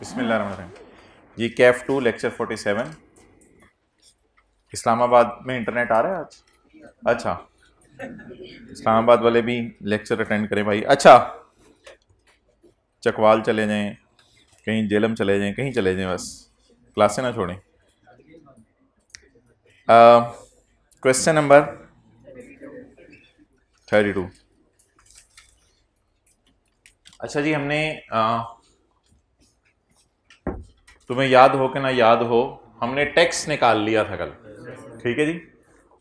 बिस्मिल्लाह जी कैफ टू लेक्चर फोर्टी सेवन इस्लामाबाद में इंटरनेट आ रहा है आज अच्छा इस्लामाबाद वाले भी लेक्चर अटेंड करें भाई अच्छा चकवाल चले जाएं कहीं जेलम चले जाएं कहीं चले जाएं बस क्लासें ना छोड़ें क्वेश्चन नंबर थर्टी टू अच्छा जी हमने uh, तुम्हें याद हो कि ना याद हो हमने टैक्स निकाल लिया था कल ठीक है जी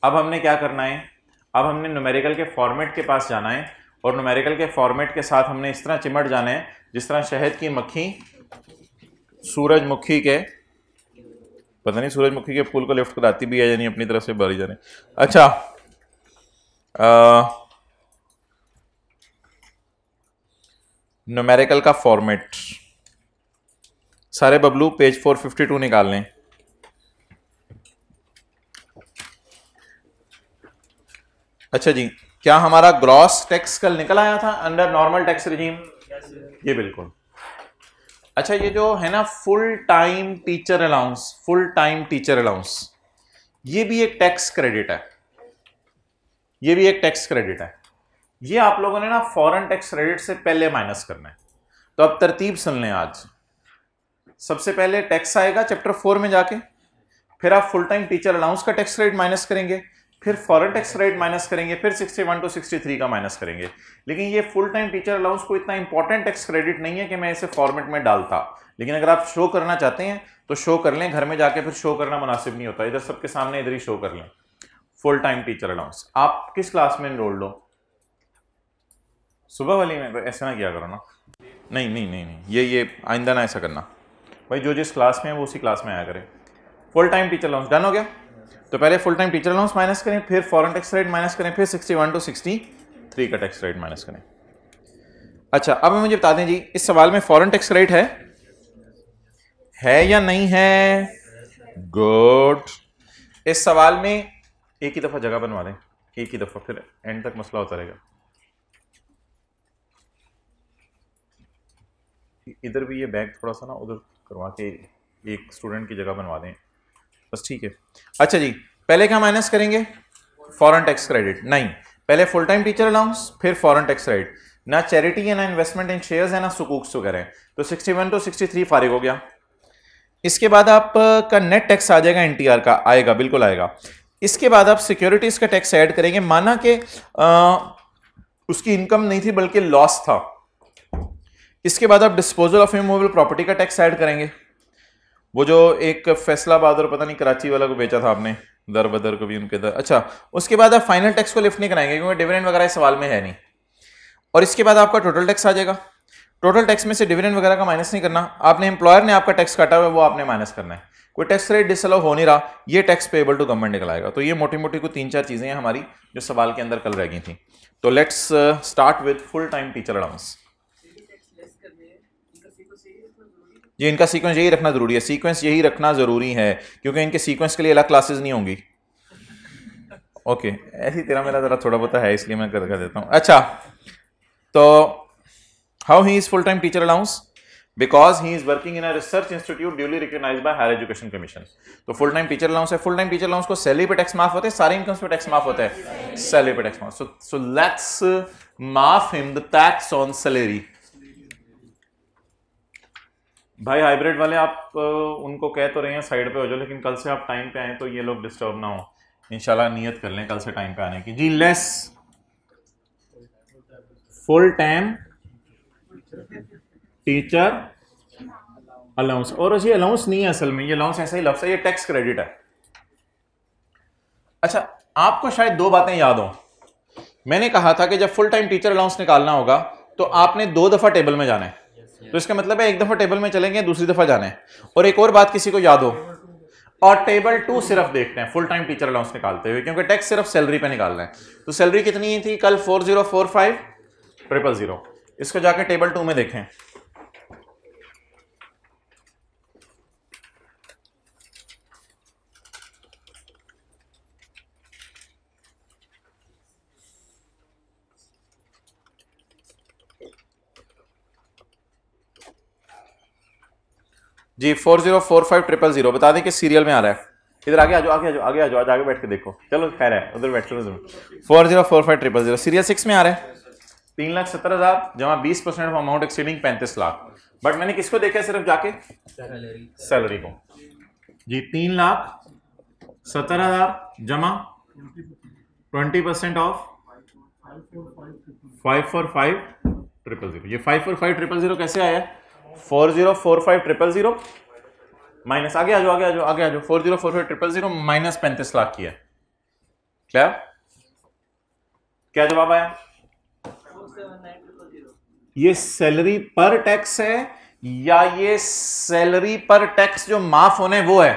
अब हमने क्या करना है अब हमने नुमेरिकल के फॉर्मेट के पास जाना है और नुमेरिकल के फॉर्मेट के साथ हमने इस तरह चिमट जाना है जिस तरह शहद की मक्खी सूरजमुखी के पता नहीं सूरजमुखी के फूल को लिफ्ट कराती भी है यानी अपनी तरफ से भरी जाने अच्छा नुमेरिकल का फॉर्मेट सारे बबलू पेज 452 निकाल लें अच्छा जी क्या हमारा ग्रॉस टैक्स कल निकल आया था अंडर नॉर्मल टैक्स रिजीम ये बिल्कुल अच्छा ये जो है ना full time teacher allowance full time teacher allowance ये भी एक टैक्स क्रेडिट है ये भी एक टैक्स क्रेडिट है ये आप लोगों ने ना फॉरेन टैक्स क्रेडिट से पहले माइनस करना है तो अब तरतीब सुन लें आज सबसे पहले टैक्स आएगा चैप्टर फोर में जाके फिर आप फुल टाइम टीचर अलाउंस का टैक्स रेट माइनस करेंगे फिर फॉरन टैक्स रेट माइनस करेंगे फिर 61 टू 63 का माइनस करेंगे लेकिन ये फुल टाइम टीचर अलाउंस को इतना इंपॉर्टेंट टैक्स क्रेडिट नहीं है कि मैं इसे फॉर्मेट में डालता लेकिन अगर आप शो करना चाहते हैं तो शो कर लें घर में जाके फिर शो करना मुनासिब नहीं होता इधर सबके सामने इधर ही शो कर लें फुल टाइम टीचर अलाउंस आप किस क्लास में इनरोल्ड हो सुबह वाली में तो ऐसा ना किया करो ना नहीं नहीं नहीं नहीं ये ये आइंदा ना ऐसा करना भाई जो जिस क्लास में है वो उसी क्लास में आया करें full time teacher allowance done हो गया तो पहले full time teacher allowance minus करें फिर फॉरन टैक्स रेट माइनस करें फिर सिक्सटी टू सिक्सटी का टैक्स रेट माइनस करें अच्छा अब मुझे बता दें जी इस सवाल में फॉरन टैक्स रेट है है या नहीं है गुड इस सवाल में एक ही दफ़ा जगह बनवा दें एक ही दफ़ा फिर एंड तक मसला होता रहेगा इधर भी ये बैग थोड़ा सा ना उधर करवा के एक स्टूडेंट की जगह बनवा दें बस ठीक है अच्छा जी पहले क्या माइनस करेंगे फॉरन टैक्स क्रेडिट नहीं पहले फुल टाइम टीचर अलाउंस फिर फॉरन टैक्स क्रेडिट ना चैरिटी है ना इन्वेस्टमेंट इन शेयर्स है ना सुकूक्स वगैरह है तो 61 टू सिक्सटी थ्री फारिग हो गया इसके बाद आपका नेट टैक्स आ जाएगा एनटीआर का आएगा बिल्कुल आएगा इसके बाद आप सिक्योरिटीज का टैक्स ऐड करेंगे माना कि उसकी इनकम नहीं थी बल्कि लॉस था इसके बाद आप डिस्पोजल ऑफ इमोबल प्रॉपर्टी का टैक्स ऐड करेंगे वो जो एक फैसलाबाद और पता नहीं कराची वाला को बेचा था आपने दर बदर को भी उनके दर अच्छा उसके बाद आप फाइनल टैक्स को लिफ्ट नहीं कराएंगे क्योंकि डिविडेंड वगैरह इस सवाल में है नहीं और इसके बाद आपका टोटल टैक्स आ जाएगा टोटल टैक्स में से डिविडेंड वगैरह का माइनस नहीं करना आपने एम्प्लॉयर ने आपका टैक्स काटा हुआ वो आपने माइनस करना है कोई टैक्स रेट डिसअलाउ हो नहीं रहा ये टैक्स पेएबल टू गवर्नमेंट निकलाएगा तो ये मोटी मोटी को तीन चार चीज़ें हैं हमारी जो सवाल के अंदर कल रह गई थी तो let's start with full time teacher allowance जी इनका सीक्वेंस यही रखना ज़रूरी है सीक्वेंस यही रखना ज़रूरी है क्योंकि इनके सीक्वेंस के लिए अलग क्लासेस नहीं होंगी ओके ऐसी तेरा मेरा ज़रा थोड़ा बहुत है इसलिए मैं कर कर देता हूँ अच्छा तो how he is full time teacher allowance because he is working in a research institute duly recognise by higher education commission तो फुल टाइम टीचर अलाउंस है फुल टाइम टीचर अलाउंस को सैलरी पे टैक्स माफ होते हैं सारे income पे tax माफ होते हैं सैलरी पे टैक्स माफ सो सो लेट्स माफ him the tax on salary भाई हाइब्रिड वाले आप उनको कह तो रहे हैं साइड पे हो जाओ लेकिन कल से आप टाइम पे आए तो ये लोग डिस्टर्ब ना हो इंशाल्लाह नियत कर लें कल से टाइम पे आने की जी less full time teacher allowance और ये अलाउंस नहीं है असल में ये अलाउंस ऐसा ही लफ्स है ये टैक्स क्रेडिट है अच्छा आपको शायद दो बातें याद हो मैंने कहा था कि जब फुल टाइम टीचर अलाउंस निकालना होगा तो आपने दो दफ़ा टेबल में जाना है तो इसका मतलब है एक दफ़ा टेबल में चलेंगे दूसरी दफ़ा जाने और एक और बात किसी को याद हो और टेबल टू सिर्फ देखते हैं फुल टाइम टीचर अलाउंस निकालते हुए क्योंकि टैक्स सिर्फ सैलरी पे निकालना है तो सैलरी कितनी थी कल four zero four five triple zero इसको जाकर टेबल टू में देखें जी four zero four five triple zero बता दें कि सीरियल में आ रहा है इधर आगे आ जाओ आगे आ जाओ आगे आ जाओ आज आगे बैठ के देखो चलो खैर है उधर बैठ लो जरूर four zero four five triple zero serial six में आ रहा है तीन लाख सत्तर हज़ार जमा बीस परसेंट ऑफ अमाउंट एक्सीडिंग पैंतीस लाख बट मैंने किसको देखा सिर्फ जाके सैलरी को जी तीन लाख सत्तर हज़ार जमा twenty percent of five four five triple zero ये five four five triple zero कैसे आया है four zero four five triple zero minus आगे आ जाओ आगे आ जाओ आगे आ जाओ four zero four five triple zero minus पैंतीस लाख की है क्लियर क्या जवाब आया ये सैलरी पर टैक्स है या ये सैलरी पर टैक्स जो माफ होने वो है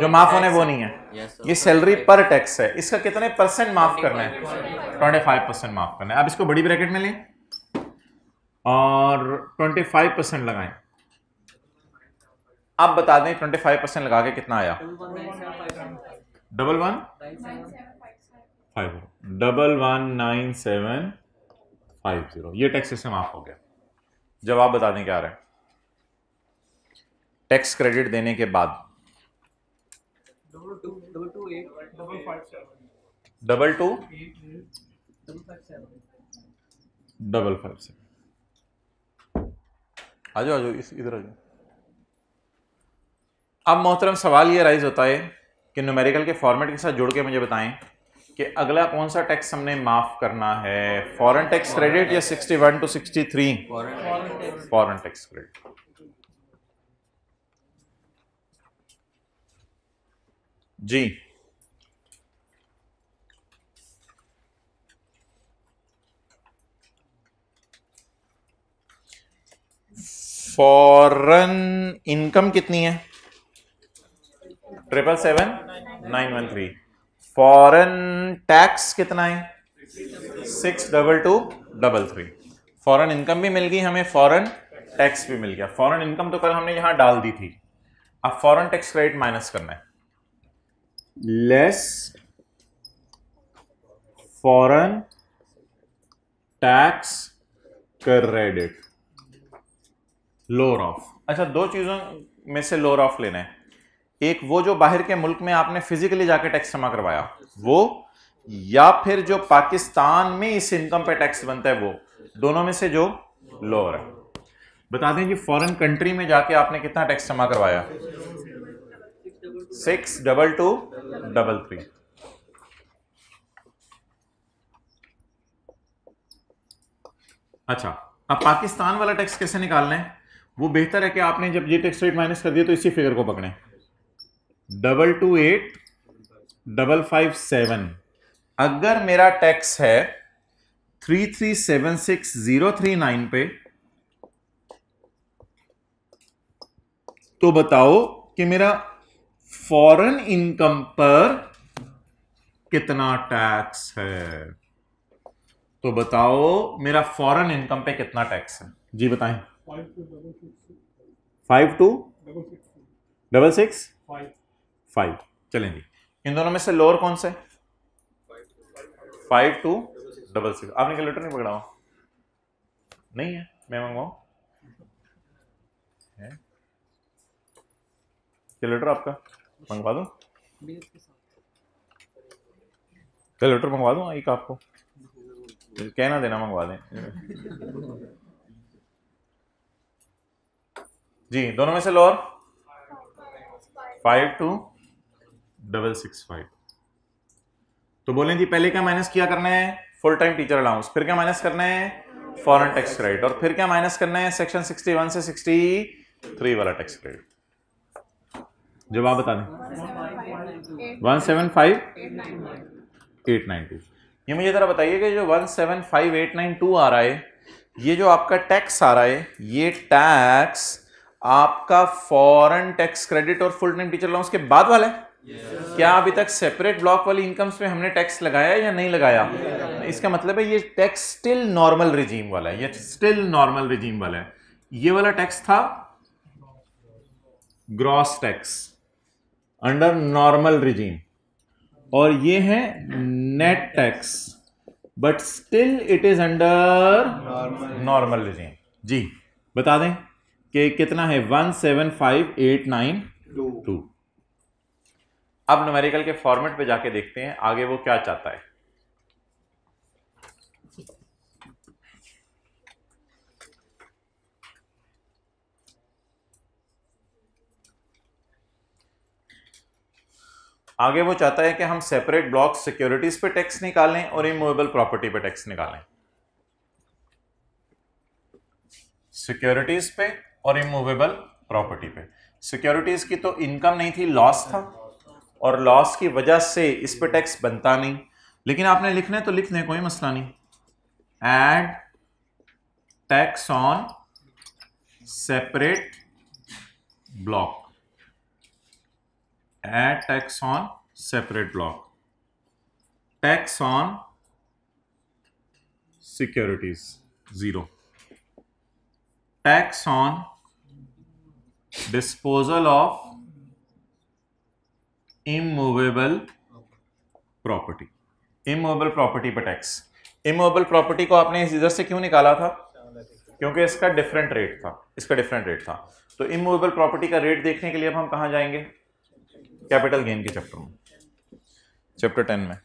जो माफ होने वो नहीं है ये सैलरी पर टैक्स है इसका कितने परसेंट माफ करना है ट्वेंटी फाइव परसेंट माफ करना है अब इसको बड़ी ब्रैकेट में लें और 25 परसेंट लगाएं आप बता दें 25 परसेंट लगा के कितना आया double one five double one nine seven five zero ये टैक्स सिस्टम आप हो गया जब आप बता दें क्या आ रहा है टैक्स क्रेडिट देने के बाद double two double five seven आ जाओ आ जाओ इस इधर आ जाओ अब मोहतरम सवाल ये राइज होता है कि न्यूमेरिकल के फॉर्मेट के साथ जुड़ के मुझे बताएं कि अगला कौन सा टैक्स हमने माफ़ करना है फॉरेन टैक्स क्रेडिट या 61 two sixty three foreign tax credit जी फॉरन इनकम कितनी है triple seven nine one three foreign tax कितना है six double two double three foreign income भी मिल गई हमें फॉरन टैक्स भी मिल गया फॉरन इनकम तो कल हमने यहां डाल दी थी अब फॉरन टैक्स क्रेडिट माइनस करना है less foreign tax credit lower of अच्छा दो चीज़ों में से लोअर ऑफ लेना है एक वो जो बाहर के मुल्क में आपने फिजिकली जाके टैक्स जमा करवाया वो या फिर जो पाकिस्तान में इस इनकम पे टैक्स बनता है वो दोनों में से जो लोअर है बता दें कि फॉरेन कंट्री में जाके आपने कितना टैक्स जमा करवाया six double two double three अच्छा अब पाकिस्तान वाला टैक्स कैसे निकालना है वो बेहतर है कि आपने जब ये टैक्स रेट माइनस कर दिया तो इसी फिगर को पकड़ें double two eight double five seven अगर मेरा टैक्स है three three seven six zero three nine पे तो बताओ कि मेरा फॉरेन इनकम पर कितना टैक्स है तो बताओ मेरा फॉरेन इनकम पे कितना टैक्स है जी बताएं five two double six five चलें जी इन दोनों में से लोअर कौन सा है फाइव टू डबल सिक्स आपने कैलकुलेटर नहीं पकड़ा हुआ नहीं है मैं मंगवाऊँ कैलकुलेटर आपका मंगवा दूँ कैलकुलेटर मंगवा दू एक आपको कहना देना मंगवा दें जी दोनों में से lower five two double six five तो बोले जी पहले क्या माइनस किया करना है फुल टाइम टीचर अलाउंस फिर क्या माइनस करना है फॉरन टैक्स क्रेडिट और फिर क्या माइनस करना है सेक्शन सिक्सटी वन से सिक्सटी थ्री वाला टैक्स क्रेडिट जवाब बता दें one seven five eight nine two ये मुझे जरा बताइए कि जो one seven five eight nine two आ रहा है ये जो आपका टैक्स आ रहा है ये टैक्स आपका फॉरन टैक्स क्रेडिट और फुल टाइम टीचर अलाउंस के बाद वाला है yes, क्या अभी तक सेपरेट ब्लॉक वाली इनकम्स में हमने टैक्स लगाया या नहीं लगाया yes, इसका मतलब है ये टैक्स स्टिल नॉर्मल रिजीम वाला है ये स्टिल नॉर्मल रिजीम वाला है ये वाला टैक्स था gross tax under normal regime और ये है net tax but still it is under normal regime जी बता दें कि कितना है one seven five eight nine two अब नुमेरिकल के फॉर्मेट पे जाके देखते हैं आगे वो क्या चाहता है आगे वो चाहता है कि हम सेपरेट ब्लॉक सिक्योरिटीज पे टैक्स निकालें और इमोवेबल प्रॉपर्टी पे टैक्स निकालें सिक्योरिटीज पे और रिमूवेबल प्रॉपर्टी पे सिक्योरिटीज़ की तो इनकम नहीं थी लॉस था और लॉस की वजह से इस पर टैक्स बनता नहीं लेकिन आपने लिखने तो लिखने कोई मसला नहीं add tax on separate block add tax on separate block tax on securities zero tax on disposal of immovable property immovable property पर टैक्स इमूवेबल प्रॉपर्टी को आपने इस इधर से क्यों निकाला था क्योंकि इसका डिफरेंट रेट था इसका डिफरेंट रेट था तो इमूवेबल प्रॉपर्टी का रेट देखने के लिए अब हम कहाँ जाएंगे कैपिटल गेन के चैप्टर में चैप्टर टेन में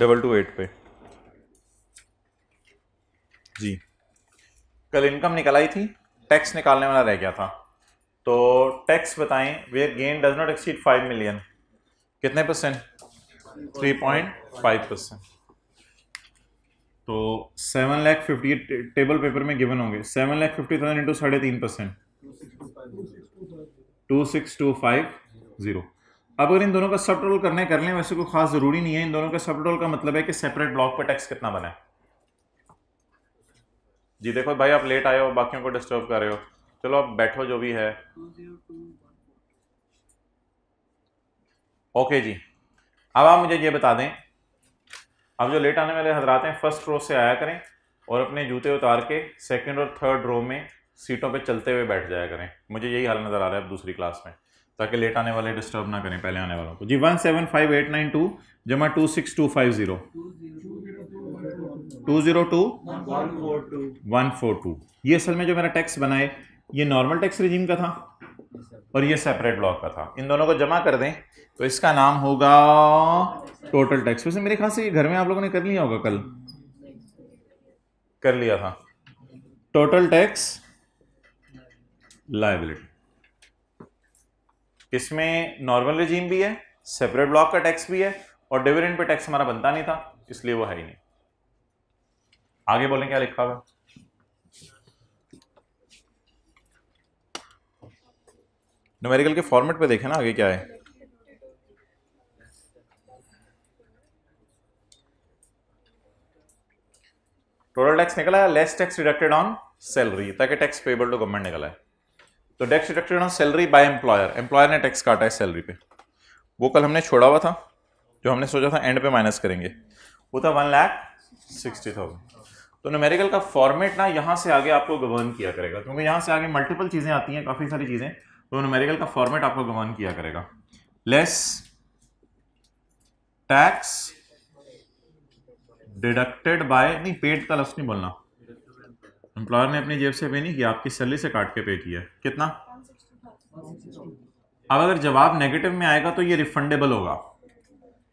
डबल टू एट पे जी कल इनकम निकल आई थी टैक्स निकालने वाला रह गया था तो टैक्स बताएं where gain does not exceed five million कितने percent three point five percent तो seven lakh fifty table paper में गिवन होंगे seven lakh fifty thousand into साढ़े तीन percent two six two five zero अब अगर इन दोनों का सब टोटल करने कर लें वैसे कोई खास जरूरी नहीं है इन दोनों का सब टोटल का मतलब है कि सेपरेट ब्लॉक पर टैक्स कितना बना है जी देखो भाई आप लेट आए हो बाकियों को डिस्टर्ब कर रहे हो चलो आप बैठो जो भी है ओके जी अब आप मुझे ये बता दें अब जो लेट आने वाले हजरात हैं फर्स्ट रो से आया करें और अपने जूते उतार के सेकंड और थर्ड रो में सीटों पे चलते हुए बैठ जाया करें मुझे यही हाल नज़र आ रहा है अब दूसरी क्लास में ताकि लेट आने वाले डिस्टर्ब ना करें पहले आने वालों को जी one seven five eight nine two जमा two six two five zero two zero two one four two ये असल में जो मेरा टैक्स बनाए ये नॉर्मल टैक्स रिजीम का था और ये सेपरेट ब्लॉक का था इन दोनों को जमा कर दें तो इसका नाम होगा टोटल टैक्स वैसे मेरे ख्याल से घर में आप लोगों ने कर लिया होगा कल कर लिया था टोटल टैक्स लाइबिलिटी इसमें नॉर्मल रिजीम भी है सेपरेट ब्लॉक का टैक्स भी है और डिविडेंड पे टैक्स हमारा बनता नहीं था इसलिए वो है ही नहीं आगे बोले क्या लिखा हुआ न्यूमेरिकल के फॉर्मेट पे देखें ना आगे क्या है टोटल टैक्स निकला है less tax deducted on salary ताकि टैक्स पेबल टू गवर्नमेंट निकला है तो tax deducted on salary by employer employer ने टैक्स काटा है सैलरी पे वो कल हमने छोड़ा हुआ था जो हमने सोचा था एंड पे माइनस करेंगे वो था वन लैख सिक्सटी थाउजेंड तो नमेरिकल का फॉर्मेट ना यहाँ से आगे आपको गवर्न किया करेगा क्योंकि यहाँ से आगे मल्टीपल चीज़ें आती हैं काफ़ी सारी चीज़ें तो नमेरिकल का फॉर्मेट आपको गवर्न किया करेगा लेस टैक्स डिडक्टेड बाय नहीं पेड का लफ्स नहीं बोलना एम्प्लॉयर ने अपनी जेब से पे नहीं किया आपकी सैलरी से काट के पे किया कितना अब अगर जवाब नेगेटिव में आएगा तो ये रिफंडेबल होगा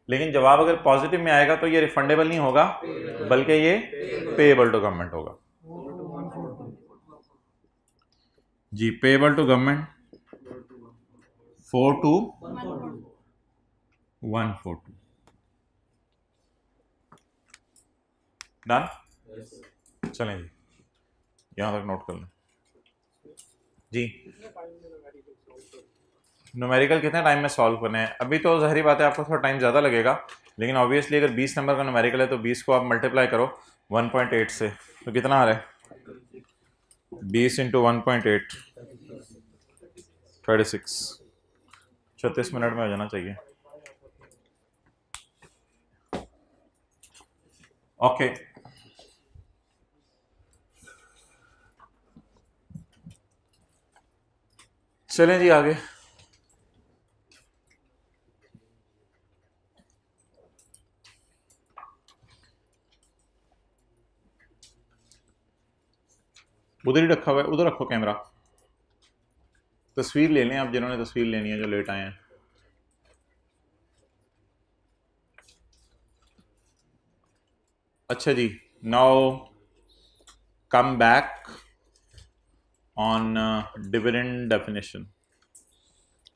लेकिन जवाब अगर पॉजिटिव में आएगा तो ये रिफंडेबल नहीं होगा बल्कि ये पेएबल टू गवर्नमेंट होगा जी payable to government four two one four two done चलें जी यहाँ तक नोट कर लें जी नोमेरिकल कितने टाइम में सॉल्व करने हैं अभी तो जहरी बात है आपको थोड़ा टाइम ज़्यादा लगेगा लेकिन ऑब्वियसली अगर 20 नंबर का नोमेरिकल है तो 20 को आप मल्टीप्लाई करो 1.8 से तो कितना आ रहा है 20 into one point eight thirty six छत्तीस मिनट में हो जाना चाहिए ओके okay. चलें जी आगे उधर ही रखा हुआ है उधर रखो कैमरा तस्वीर ले लें आप जिन्होंने तस्वीर लेनी है जो लेट आए हैं अच्छा जी now come back on dividend definition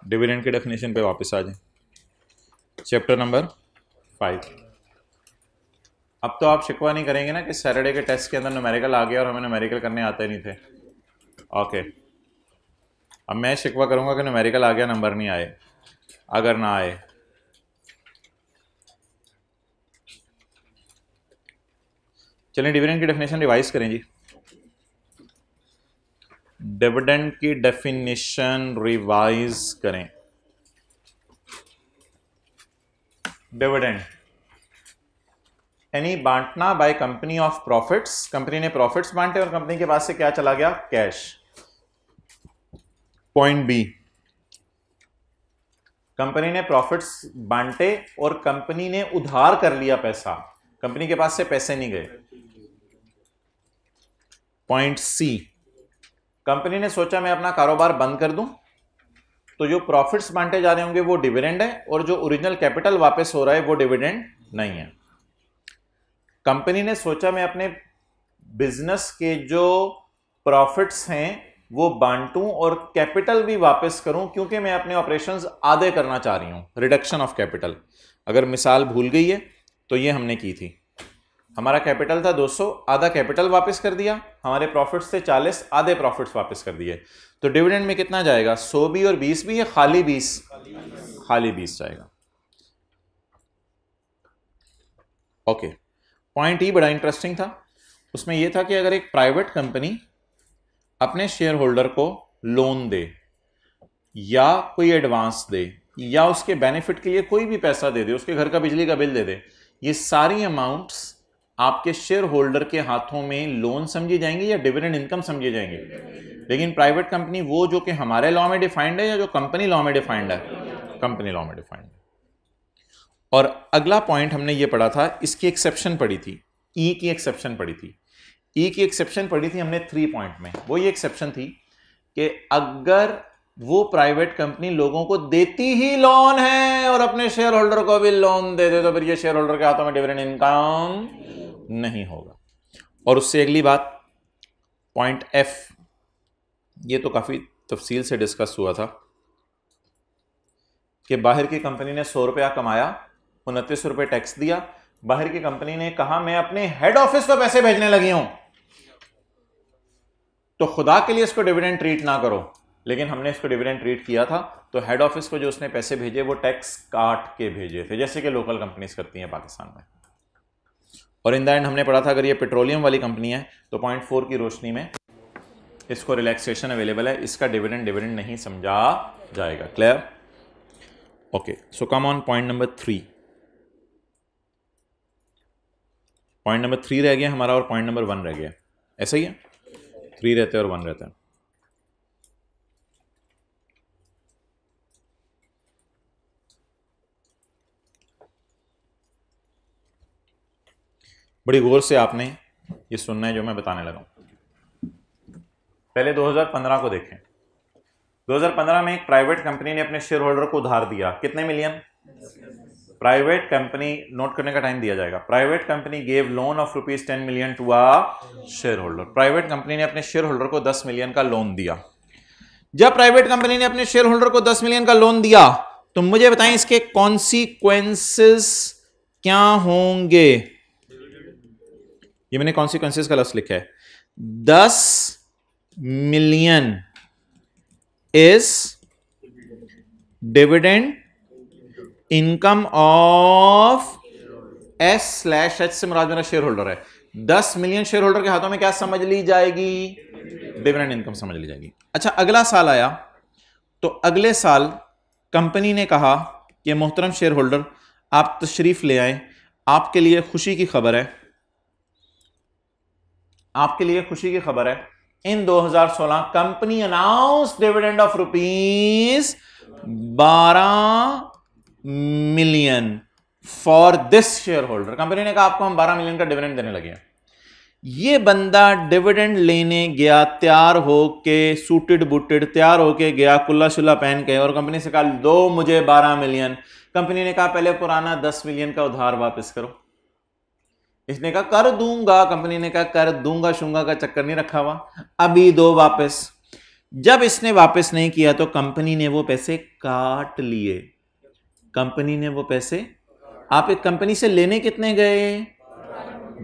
dividend के डेफिनेशन पे वापस आ जाए चैप्टर नंबर फाइव अब तो आप शिकवा नहीं करेंगे ना कि सैटरडे के टेस्ट के अंदर न्यूमेरिकल आ गया और हमें न्यूमेरिकल करने आते नहीं थे ओके अब मैं शिकवा करूँगा कि न्यूमेरिकल आ गया नंबर नहीं आए अगर ना आए चलिए डिविडेंड की डेफिनेशन रिवाइज करें जी डिविडेंड की डेफिनेशन रिवाइज करें डिविडेंड यानी बांटना by company of profits company ने प्रॉफिट्स बांटे और कंपनी के पास से क्या चला गया कैश पॉइंट बी कंपनी ने प्रॉफिट्स बांटे और कंपनी ने उधार कर लिया पैसा कंपनी के पास से पैसे नहीं गए पॉइंट सी कंपनी ने सोचा मैं अपना कारोबार बंद कर दूं तो जो प्रॉफिट्स बांटे जा रहे होंगे वो डिविडेंड है और जो ओरिजिनल कैपिटल वापस हो रहा है वो डिविडेंड नहीं है कंपनी ने सोचा मैं अपने बिजनेस के जो प्रॉफिट्स हैं वो बांटूं और कैपिटल भी वापस करूं क्योंकि मैं अपने ऑपरेशंस आधे करना चाह रही हूं रिडक्शन ऑफ कैपिटल अगर मिसाल भूल गई है तो ये हमने की थी हमारा कैपिटल था 200 आधा कैपिटल वापस कर दिया हमारे प्रॉफिट्स थे 40 आधे प्रॉफिट्स वापस कर दिए तो डिविडेंड में कितना जाएगा 100 भी और 20 भी है खाली 20 खाली 20 जाएगा ओके पॉइंट ई बड़ा इंटरेस्टिंग था उसमें यह था कि अगर एक प्राइवेट कंपनी अपने शेयर होल्डर को लोन दे या कोई एडवांस दे या उसके बेनिफिट के लिए कोई भी पैसा दे दे उसके घर का बिजली का बिल दे दे ये सारी अमाउंट्स आपके शेयर होल्डर के हाथों में लोन समझे जाएंगे या डिविडेंड इनकम समझे जाएंगे लेकिन प्राइवेट कंपनी वो जो कि हमारे लॉ में डिफाइंड है या जो कंपनी लॉ में डिफाइंड है कंपनी लॉ में डिफाइंड है और अगला पॉइंट हमने ये पढ़ा था इसकी एक्सेप्शन पड़ी थी ई e की एक्सेप्शन पड़ी थी ई e की एक्सेप्शन पड़ी थी हमने थ्री पॉइंट में वो ये एक्सेप्शन थी कि अगर वो प्राइवेट कंपनी लोगों को देती ही लोन है और अपने शेयर होल्डर को भी लोन दे दे तो फिर ये शेयर होल्डर के हाथों में डिविडेंड इनकम नहीं होगा और उससे अगली बात पॉइंट एफ ये तो काफ़ी तफसील से डिस्कस हुआ था कि बाहर की कंपनी ने सौ रुपया कमाया उनतीस रुपये टैक्स दिया बाहर की कंपनी ने कहा मैं अपने हेड ऑफिस को पैसे भेजने लगी हूं तो खुदा के लिए इसको डिविडेंड ट्रीट ना करो लेकिन हमने इसको डिविडेंड ट्रीट किया था तो हेड ऑफिस को जो उसने पैसे भेजे वो टैक्स काट के भेजे थे जैसे कि लोकल कंपनीज करती हैं पाकिस्तान में और इन द एंड हमने पढ़ा था अगर ये पेट्रोलियम वाली कंपनी है तो पॉइंट फोर की रोशनी में इसको रिलैक्सेशन अवेलेबल है इसका डिविडेंड डिविडेंड नहीं समझा जाएगा clear okay so come on point number three point number three रह गया हमारा और पॉइंट नंबर वन रह गया ऐसा ही है थ्री रहते हैं और वन रहते हैं बड़ी गौर से आपने ये सुनना है जो मैं बताने लगा पहले 2015 को देखें 2015 में एक प्राइवेट कंपनी ने अपने शेयर होल्डर को उधार दिया कितने मिलियन प्राइवेट कंपनी नोट करने का टाइम दिया जाएगा private company gave loan of rupees ten million to a shareholder private company ने अपने शेयर होल्डर को दस मिलियन का लोन दिया जब प्राइवेट कंपनी ने अपने शेयर होल्डर को दस मिलियन का लोन दिया तो मुझे बताएं इसके कॉन्सिक्वेंसेस क्या होंगे ये मैंने कॉन्सिक्वेंसेज का लफ्स लिखा है दस million is dividend income of S slash H से मुराद मेरा शेयर होल्डर है दस मिलियन शेयर होल्डर के हाथों में क्या समझ ली जाएगी डिविडेंड इनकम समझ ली जाएगी अच्छा अगला साल आया तो अगले साल कंपनी ने कहा कि मोहतरम शेयर होल्डर आप तशरीफ़ ले आए आपके लिए खुशी की खबर है आपके लिए खुशी की खबर है in 2016 company announce dividend of rupees 12 million for this shareholder company ने कहा आपको हम 12 मिलियन का डिविडेंड देने लगे हैं ये बंदा डिविडेंड लेने गया तैयार होके सूटेड बूटेड तैयार होके गया कुल्ला शुल्ला पहन के और कंपनी से कहा दो मुझे 12 मिलियन कंपनी ने कहा पहले पुराना 10 मिलियन का उधार वापस करो इसने कहा कर दूंगा कंपनी ने कहा कर दूंगा शुंगा का चक्कर नहीं रखा हुआ अभी दो वापस जब इसने वापस नहीं किया तो कंपनी ने वो पैसे काट लिए कंपनी ने वो पैसे आप एक कंपनी से लेने कितने गए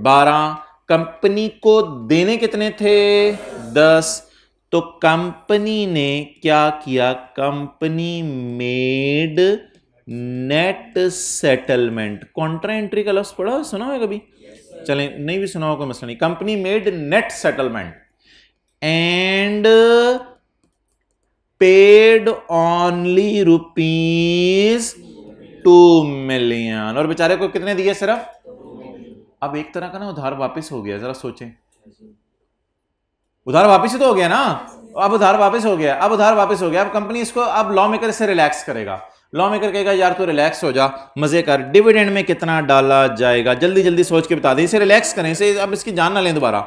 बारह कंपनी को देने कितने थे दस तो कंपनी ने क्या किया company made net settlement contra entry का लफ्स पढ़ा सुना है कभी चलें नहीं भी सुना कोई मसला नहीं company made net settlement and paid only rupees two million और बेचारे को कितने दिए सिर्फ अब एक तरह का ना उधार वापस हो गया जरा सोचें उधार वापस ही तो हो गया ना अब उधार वापस हो गया अब उधार वापस हो गया अब कंपनी इसको अब लॉ मेकर इससे रिलैक्स करेगा लॉ मेकर कहेगा यार तू रिलैक्स हो जा मज़े कर डिविडेंड में कितना डाला जाएगा जल्दी जल्दी सोच के बता दें इसे रिलैक्स करें इसे अब इसकी जान ना लें दोबारा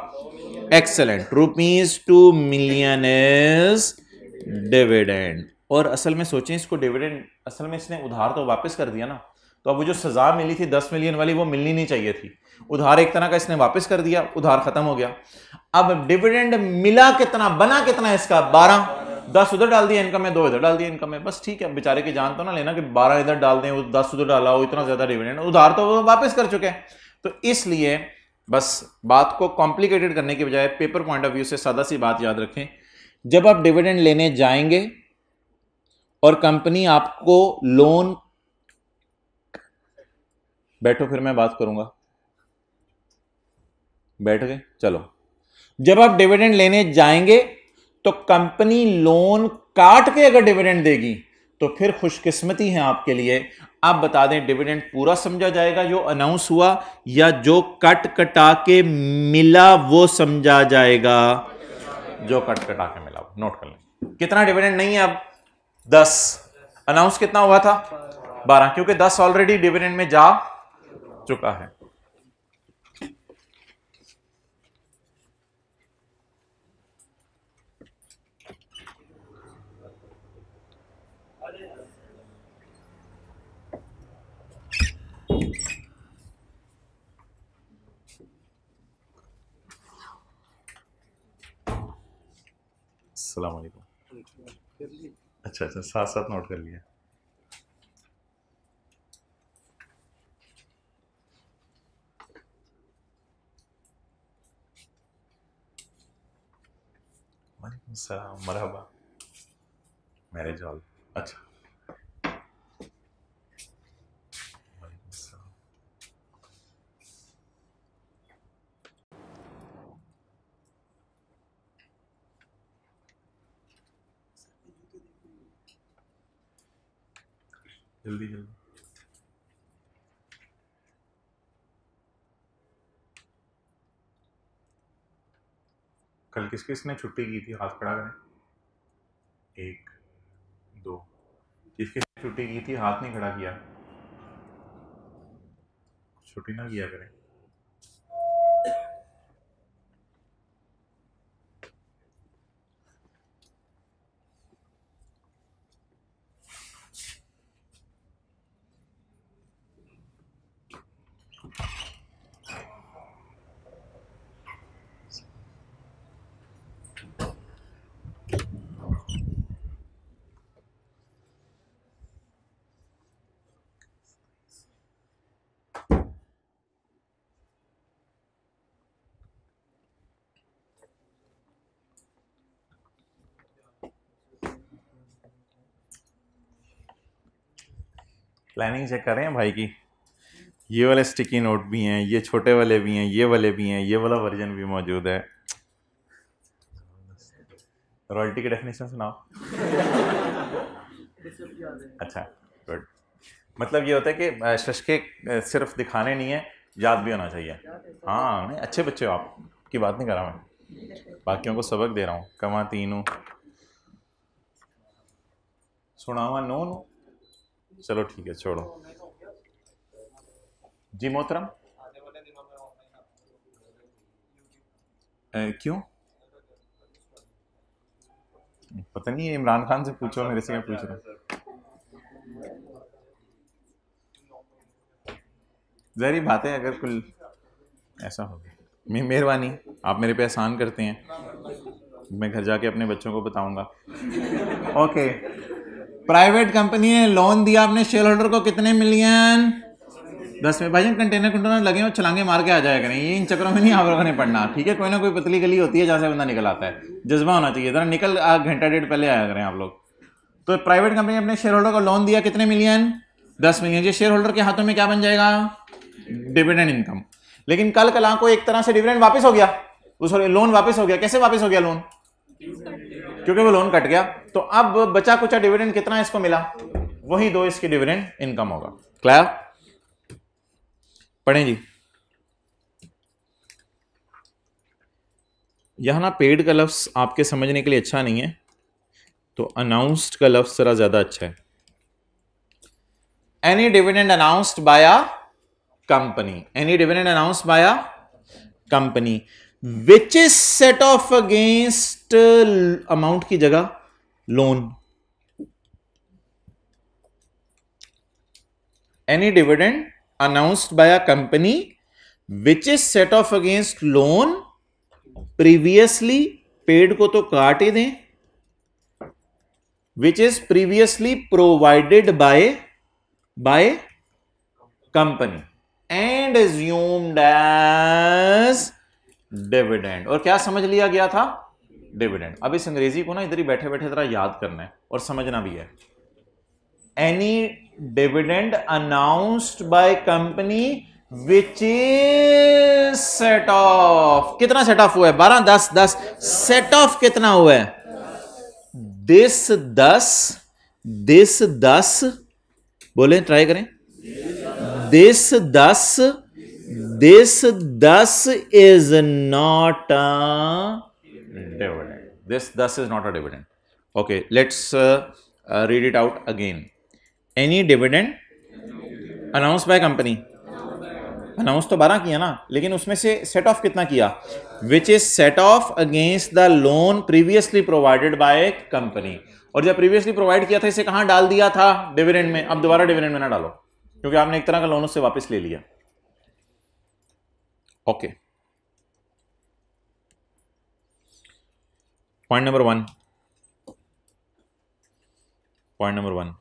excellent rupees two million is dividend और असल में सोचें इसको डिविडेंड असल में इसने उधार तो वापस कर दिया ना तो अब वो जो सज़ा मिली थी दस मिलियन वाली वो मिलनी नहीं चाहिए थी उधार एक तरह का इसने वापस कर दिया उधार खत्म हो गया अब डिविडेंड मिला कितना बना कितना इसका बारह दस उधर डाल दिया इनकम है दो इधर डाल दिया इनकम है बस ठीक है बेचारे की जान तो ना लेना कि बारह इधर डाल दें दस उधर डाला हो इतना ज़्यादा डिविडेंड उधार तो वो वापस कर चुके हैं तो इसलिए बस बात को कॉम्प्लिकेटेड करने के बजाय पेपर पॉइंट ऑफ व्यू से सादा सी बात याद रखें जब आप डिविडेंड लेने जाएंगे और कंपनी आपको लोन बैठो फिर मैं बात करूंगा बैठ गए चलो जब आप डिविडेंड लेने जाएंगे तो कंपनी लोन काट के अगर डिविडेंड देगी तो फिर खुशकिस्मती है आपके लिए आप बता दें डिविडेंड पूरा समझा जाएगा जो अनाउंस हुआ या जो कट कटा के मिला वो समझा जाएगा जो कट कटा के मिला नोट कर लें कितना डिविडेंड नहीं है अब दस अनाउंस कितना हुआ था बारह क्योंकि दस ऑलरेडी डिविडेंड में जा चुका है अस्सलाम वालेकुम अच्छा अच्छा साथ साथ नोट कर लिया वालेकुम सलाम मरहबा मैरिज हॉल अच्छा जल्दी जल्दी कल किस किस ने छुट्टी की थी हाथ खड़ा करें एक दो किस किस ने छुट्टी की थी हाथ नहीं खड़ा किया छुट्टी ना किया करें प्लानिंग चेक करें भाई की ये वाले स्टिकी नोट भी हैं ये छोटे वाले भी हैं ये वाले भी हैं ये वाला वर्जन भी मौजूद है रॉयल्टी के डेफिनेशन सुनाओ अच्छा गुड मतलब ये होता है कि शशके सिर्फ दिखाने नहीं है याद भी होना चाहिए हाँ नहीं अच्छे बच्चे हो आप की बात नहीं कर रहा मैं बाकियों को सबक दे रहा हूँ कमा तीनू सुनावा नो चलो ठीक है छोड़ो जी मोहतरम क्यों पता नहीं इमरान खान से पूछो मेरे से क्या पूछ रहे जहरी बात है अगर कुल ऐसा हो गया मेहरबानी आप मेरे पे एहसान करते हैं मैं घर जाके अपने बच्चों को बताऊंगा ओके प्राइवेट कंपनी ने लोन दिया अपने शेयर होल्डर को कितने मिलियन दस में भाई कंटेनर कंटेनर लगे और छलांगे मार के आ जाएगा करें ये इन चक्रों में नहीं आप लोगों ने पढ़ना ठीक है कोई ना कोई पतली गली होती है जहाँ से बंदा निकल आता है जज्बा होना चाहिए जरा निकल घंटा डेढ़ पहले आया करें आप लोग तो प्राइवेट कंपनी ने अपने शेयर होल्डर को लोन दिया कितने मिलियन दस मिलियन जी शेयर होल्डर के हाथों में क्या बन जाएगा डिविडेंड इनकम लेकिन कल कला को एक तरह से डिविडेंड वापस हो गया उस लोन वापस हो गया कैसे वापस हो गया लोन क्योंकि वो लोन कट गया तो अब बचा कुचा डिविडेंड कितना इसको मिला वही दो इसकी डिविडेंड इनकम होगा क्लियर पढ़ें जी यहां ना पेड का लफ्स आपके समझने के लिए अच्छा नहीं है तो अनाउंस्ड का लफ्स जरा ज्यादा अच्छा है any dividend announced by a company any dividend announced by a company which is set off against amount की जगह loan any dividend announced by a company which is set off against loan previously paid को तो काट ही दें which is previously provided by by company and assumed as dividend और क्या समझ लिया गया था डिविडेंड अब इस अंग्रेजी को ना इधर ही बैठे बैठे जरा याद करना है और समझना भी है any dividend announced by company which is set off कितना सेट ऑफ हुआ है बारह दस दस सेट ऑफ कितना हुआ है दिस दस दिस दस बोले ट्राई करें दिस दस this thus is not a dividend. This thus is not a dividend. Okay, let's uh, uh, read it out again. Any dividend announced by company. Announce तो बारह किया ना लेकिन उसमें से सेट ऑफ कितना किया which is set off against the loan previously provided by company और जब प्रीवियसली प्रोवाइड किया था इसे कहां डाल दिया था डिविडेंड में अब दोबारा डिविडेंड में ना डालो क्योंकि आपने एक तरह का लोन उससे वापस ले लिया okay point number one point number one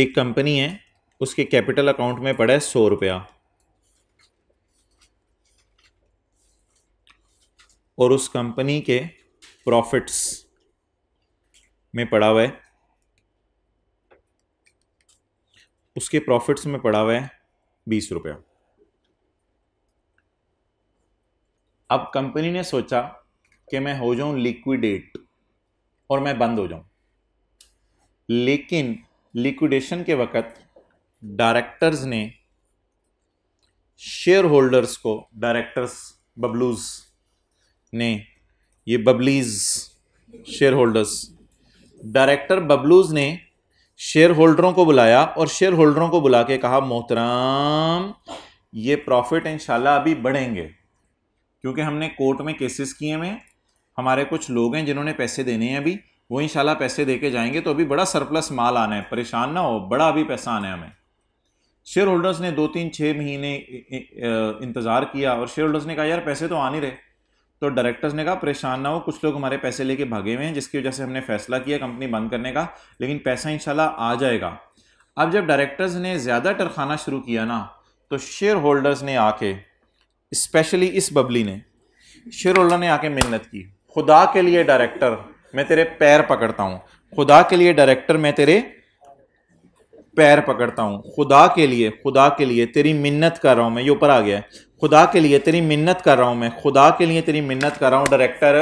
एक कंपनी है उसके कैपिटल अकाउंट में पड़ा है सौ रुपया और उस कंपनी के प्रॉफिट्स में पड़ा हुआ है उसके प्रॉफिट्स में पड़ा हुआ है बीस रुपया अब कंपनी ने सोचा कि मैं हो जाऊं लिक्विडेट और मैं बंद हो जाऊं लेकिन लिक्विडेशन के वक्त डायरेक्टर्स ने शेयर होल्डर्स को डायरेक्टर्स बबलूज ने ये बबलीज शेयर होल्डर्स डायरेक्टर बबलूज ने शेयर होल्डरों को बुलाया और शेयर होल्डरों को बुला के कहा मोहतराम ये प्रॉफिट इंशाल्लाह अभी बढ़ेंगे क्योंकि हमने कोर्ट में केसेस किए हुए हमारे कुछ लोग हैं जिन्होंने पैसे देने हैं अभी वो इंशाल्लाह पैसे दे के जाएंगे तो अभी बड़ा सरप्लस माल आना है परेशान ना हो बड़ा अभी पैसा आना है हमें शेयर होल्डर्स ने दो तीन छः महीने इंतज़ार किया और शेयर होल्डर्स ने कहा यार पैसे तो आ नहीं रहे तो डायरेक्टर्स ने कहा परेशान ना हो कुछ लोग हमारे पैसे लेके भागे हुए हैं जिसकी वजह से हमने फैसला किया कंपनी बंद करने का लेकिन पैसा इंशाल्लाह आ जाएगा अब जब डायरेक्टर्स ने ज़्यादा टरखाना शुरू किया ना तो शेयर होल्डर्स ने आके स्पेशली इस बबली ने शेयर होल्डर ने आके मेहनत की खुदा के लिए डायरेक्टर मैं तेरे पैर पकड़ता हूँ खुदा के लिए डायरेक्टर मैं तेरे पैर पकड़ता हूँ खुदा के लिए खुदा के लिए तेरी मिन्नत कर रहा हूँ मैं ये ऊपर आ गया है खुदा के लिए तेरी मिन्नत कर रहा हूँ मैं खुदा के लिए तेरी मिन्नत कर रहा हूँ डायरेक्टर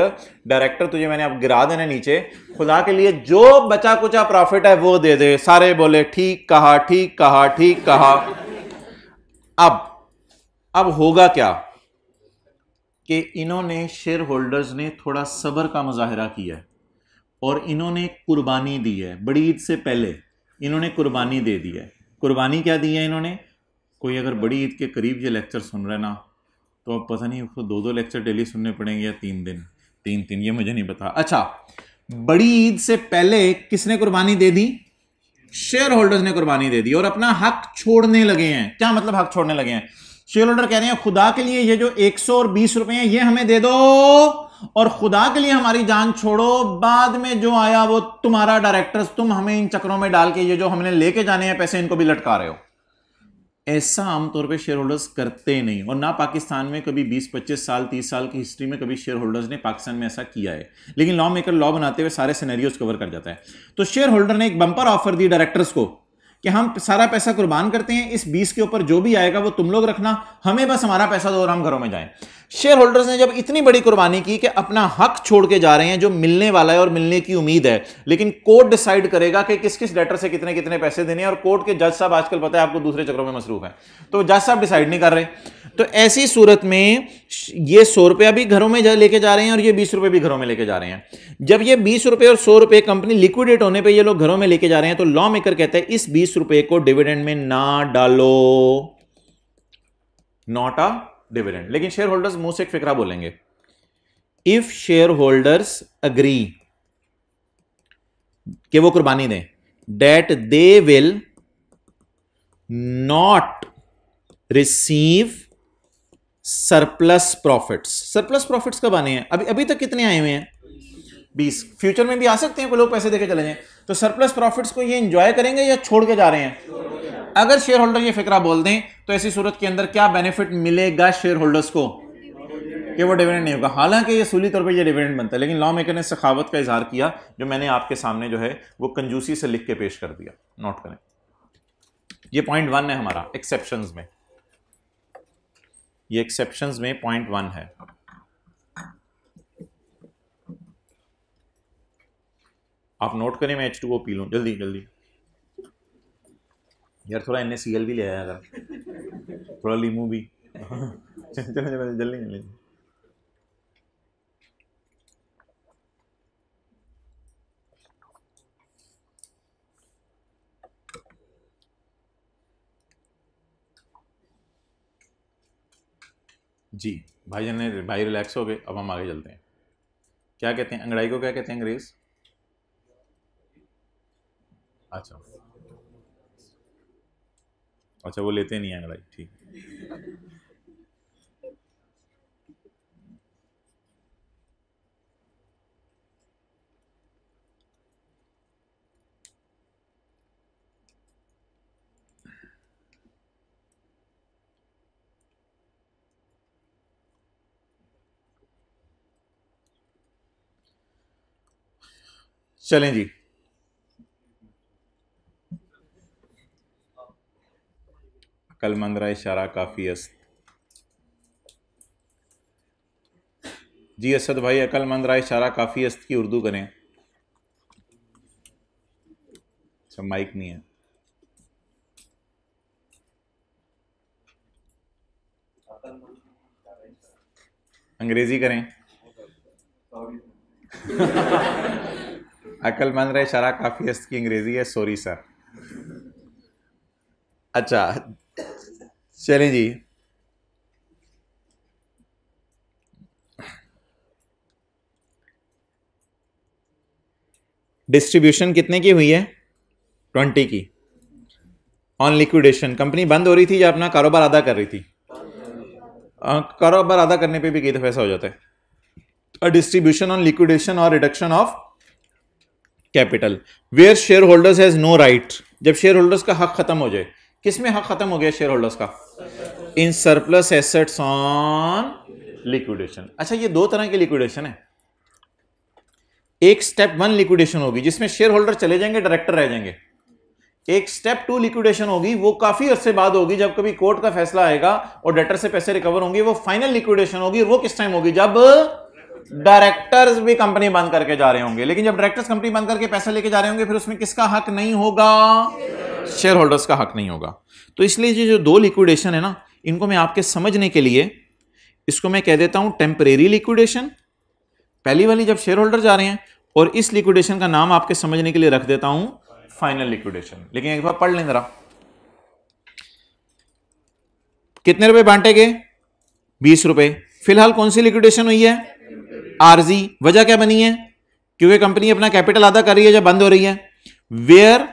डायरेक्टर तुझे मैंने अब गिरा देना नीचे खुदा के लिए जो बचा कुचा प्रॉफिट है वो दे दे सारे बोले ठीक कहा ठीक कहा ठीक कहा अब अब होगा क्या कि इन्होंने शेयर होल्डर्स ने थोड़ा सब्र का मुजाहरा किया है और इन्होंने कुर्बानी दी है बड़ी ईद से पहले इन्होंने कुर्बानी दे दी है कुर्बानी क्या दी है इन्होंने कोई अगर बड़ी ईद के करीब ये लेक्चर सुन रहे ना तो अब पता नहीं उसको दो दो लेक्चर डेली सुनने पड़ेंगे या तीन दिन तीन तीन ये मुझे नहीं पता अच्छा बड़ी ईद से पहले किसने कुर्बानी दे दी शेयर होल्डर्स ने कुर्बानी दे दी और अपना हक छोड़ने लगे हैं क्या मतलब हक छोड़ने लगे हैं शेयर होल्डर कह रहे हैं खुदा के लिए ये जो एक सौ और बीस रुपए हैं ये हमें दे दो और खुदा के लिए हमारी जान छोड़ो बाद में जो आया वो तुम्हारा डायरेक्टर्स तुम हमें इन चक्रों में डाल के ये जो हमने लेके जाने हैं पैसे इनको भी लटका रहे हो ऐसा आमतौर पे शेयर होल्डर्स करते नहीं और ना पाकिस्तान में कभी 20-25 साल 30 साल की हिस्ट्री में कभी शेयर होल्डर्स ने पाकिस्तान में ऐसा किया है लेकिन लॉ मेकर लॉ बनाते हुए सारे सिनेरियोस कवर कर जाता है तो शेयर होल्डर ने एक बम्पर ऑफर दी डायरेक्टर्स को कि हम सारा पैसा कुर्बान करते हैं इस बीस के ऊपर जो भी आएगा वो तुम लोग रखना हमें बस हमारा पैसा दो और हम घरों में जाए शेयर होल्डर्स ने जब इतनी बड़ी कुर्बानी की कि अपना हक छोड़ के जा रहे हैं जो मिलने वाला है और मिलने की उम्मीद है लेकिन कोर्ट डिसाइड करेगा कि किस किस लेटर से कितने कितने पैसे देने और कोर्ट के जज साहब आजकल पता है आपको दूसरे चक्रों में मसरूफ है तो जज साहब डिसाइड नहीं कर रहे तो ऐसी सूरत में ये सौ रुपया भी घरों में लेके जा रहे हैं और ये बीस रुपए भी घरों में लेके जा रहे हैं जब ये बीस रुपए और सौ रुपए कंपनी लिक्विडेट होने पर ये लोग घरों में लेके जा रहे हैं तो लॉ मेकर कहते हैं इस बीस रुपए को डिविडेंड में ना डालो नॉट अ डिविडेंड लेकिन शेयर होल्डर्स मुंह से एक फिक्रा बोलेंगे इफ शेयर होल्डर्स अग्री कि वो कुर्बानी दें that they will not receive surplus profits surplus profits कब आने हैं अभी अभी तक कितने आए हुए हैं बीस फ्यूचर में भी आ सकते हैं कोई लोग पैसे देकर चले जाए तो सरप्लस प्रॉफिट्स को ये इंजॉय करेंगे या छोड़ के जा रहे हैं अगर शेयर होल्डर ये फिक्रा बोल दें तो ऐसी सूरत के अंदर क्या बेनिफिट मिलेगा शेयर होल्डर्स को कि वो डिविडेंड नहीं होगा हालांकि ये सूली तौर पे ये डिविडेंड बनता है लेकिन लॉ मेकर ने सखावत का इजहार किया जो मैंने आपके सामने जो है वो कंजूसी से लिख के पेश कर दिया नोट करें ये पॉइंट वन है हमारा एक्सेप्शन में ये एक्सेप्शन में पॉइंट वन है आप नोट करें मैं एच टू ओ पी लूँ जल्दी जल्दी यार थोड़ा एन सी एल भी ले आया अगर थोड़ा लीमू भी चलो चलो जल्दी जल्दी जी भाई जन भाई रिलैक्स हो गए अब हम आगे चलते हैं क्या कहते हैं अंगड़ाई को क्या कहते हैं अंग्रेज़ अच्छा अच्छा वो लेते नहीं है लड़ाई ठीक चलें जी कल मंदरा इशारा काफ़ी अस्त जी असद भाई अकलमंद राय इशारा काफ़ी अस्त की उर्दू करें अच्छा माइक नहीं है अंग्रेजी करें अकलमंद राय इशारा काफ़ी अस्त की अंग्रेजी है सॉरी सर अच्छा चलें जी डिस्ट्रीब्यूशन कितने की हुई है ट्वेंटी की ऑन लिक्विडेशन कंपनी बंद हो रही थी या अपना कारोबार अदा कर रही थी कारोबार अदा करने पे भी कई दफा ऐसा हो जाता है डिस्ट्रीब्यूशन ऑन लिक्विडेशन और reduction of capital where shareholders has no right जब शेयर होल्डर्स का हक खत्म हो जाए किसमें हक खत्म हो गया शेयर होल्डर्स का in surplus assets on liquidation अच्छा ये दो तरह की लिक्विडेशन है एक स्टेप वन लिक्विडेशन होगी जिसमें शेयर होल्डर चले जाएंगे डायरेक्टर रह जाएंगे एक स्टेप टू लिक्विडेशन होगी वो काफी अरसे बाद होगी जब कभी कोर्ट का फैसला आएगा और डेटर से पैसे रिकवर होंगे वो फाइनल लिक्विडेशन होगी वो किस टाइम होगी जब डायरेक्टर्स भी कंपनी बंद करके जा रहे होंगे लेकिन जब डायरेक्टर्स कंपनी बंद करके पैसा लेके जा रहे होंगे फिर उसमें किसका हक नहीं होगा शेयर होल्डर्स का हक नहीं होगा तो इसलिए ये जो दो लिक्विडेशन है ना इनको मैं आपके समझने के लिए इसको मैं कह देता हूं टेम्परेरी लिक्विडेशन पहली वाली जब शेयर होल्डर जा रहे हैं और इस लिक्विडेशन का नाम आपके समझने के लिए रख देता हूं फाइनल लिक्विडेशन लेकिन एक बार पढ़ लें जरा कितने रुपए बांटे गए बीस रुपए फिलहाल कौन सी लिक्विडेशन हुई है आरजी वजह क्या बनी है क्योंकि कंपनी अपना कैपिटल अदा कर रही है जब बंद हो रही है where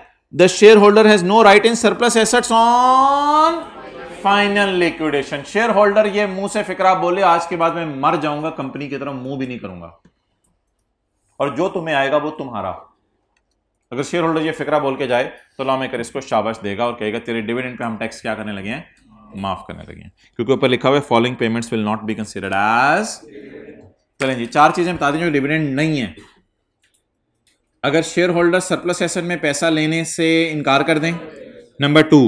shareholder has no right in surplus assets on final liquidation shareholder ये मुंह से फिक्रा बोले आज के बाद मैं मर जाऊंगा कंपनी की तरफ मुंह भी नहीं करूंगा और जो तुम्हें आएगा वो तुम्हारा अगर शेयर होल्डर ये फिक्रा बोल के जाए तो लॉ मेकर इसको शाबाश देगा और कहेगा तेरे डिविडेंड पे हम टैक्स क्या करने लगे हैं माफ करने लगे हैं क्योंकि ऊपर लिखा हुआ है following payments will not be considered as चलें जी चार चीजें बता दें जो डिविडेंड नहीं है अगर शेयर होल्डर सरप्लस एसेट में पैसा लेने से इनकार कर दें नंबर टू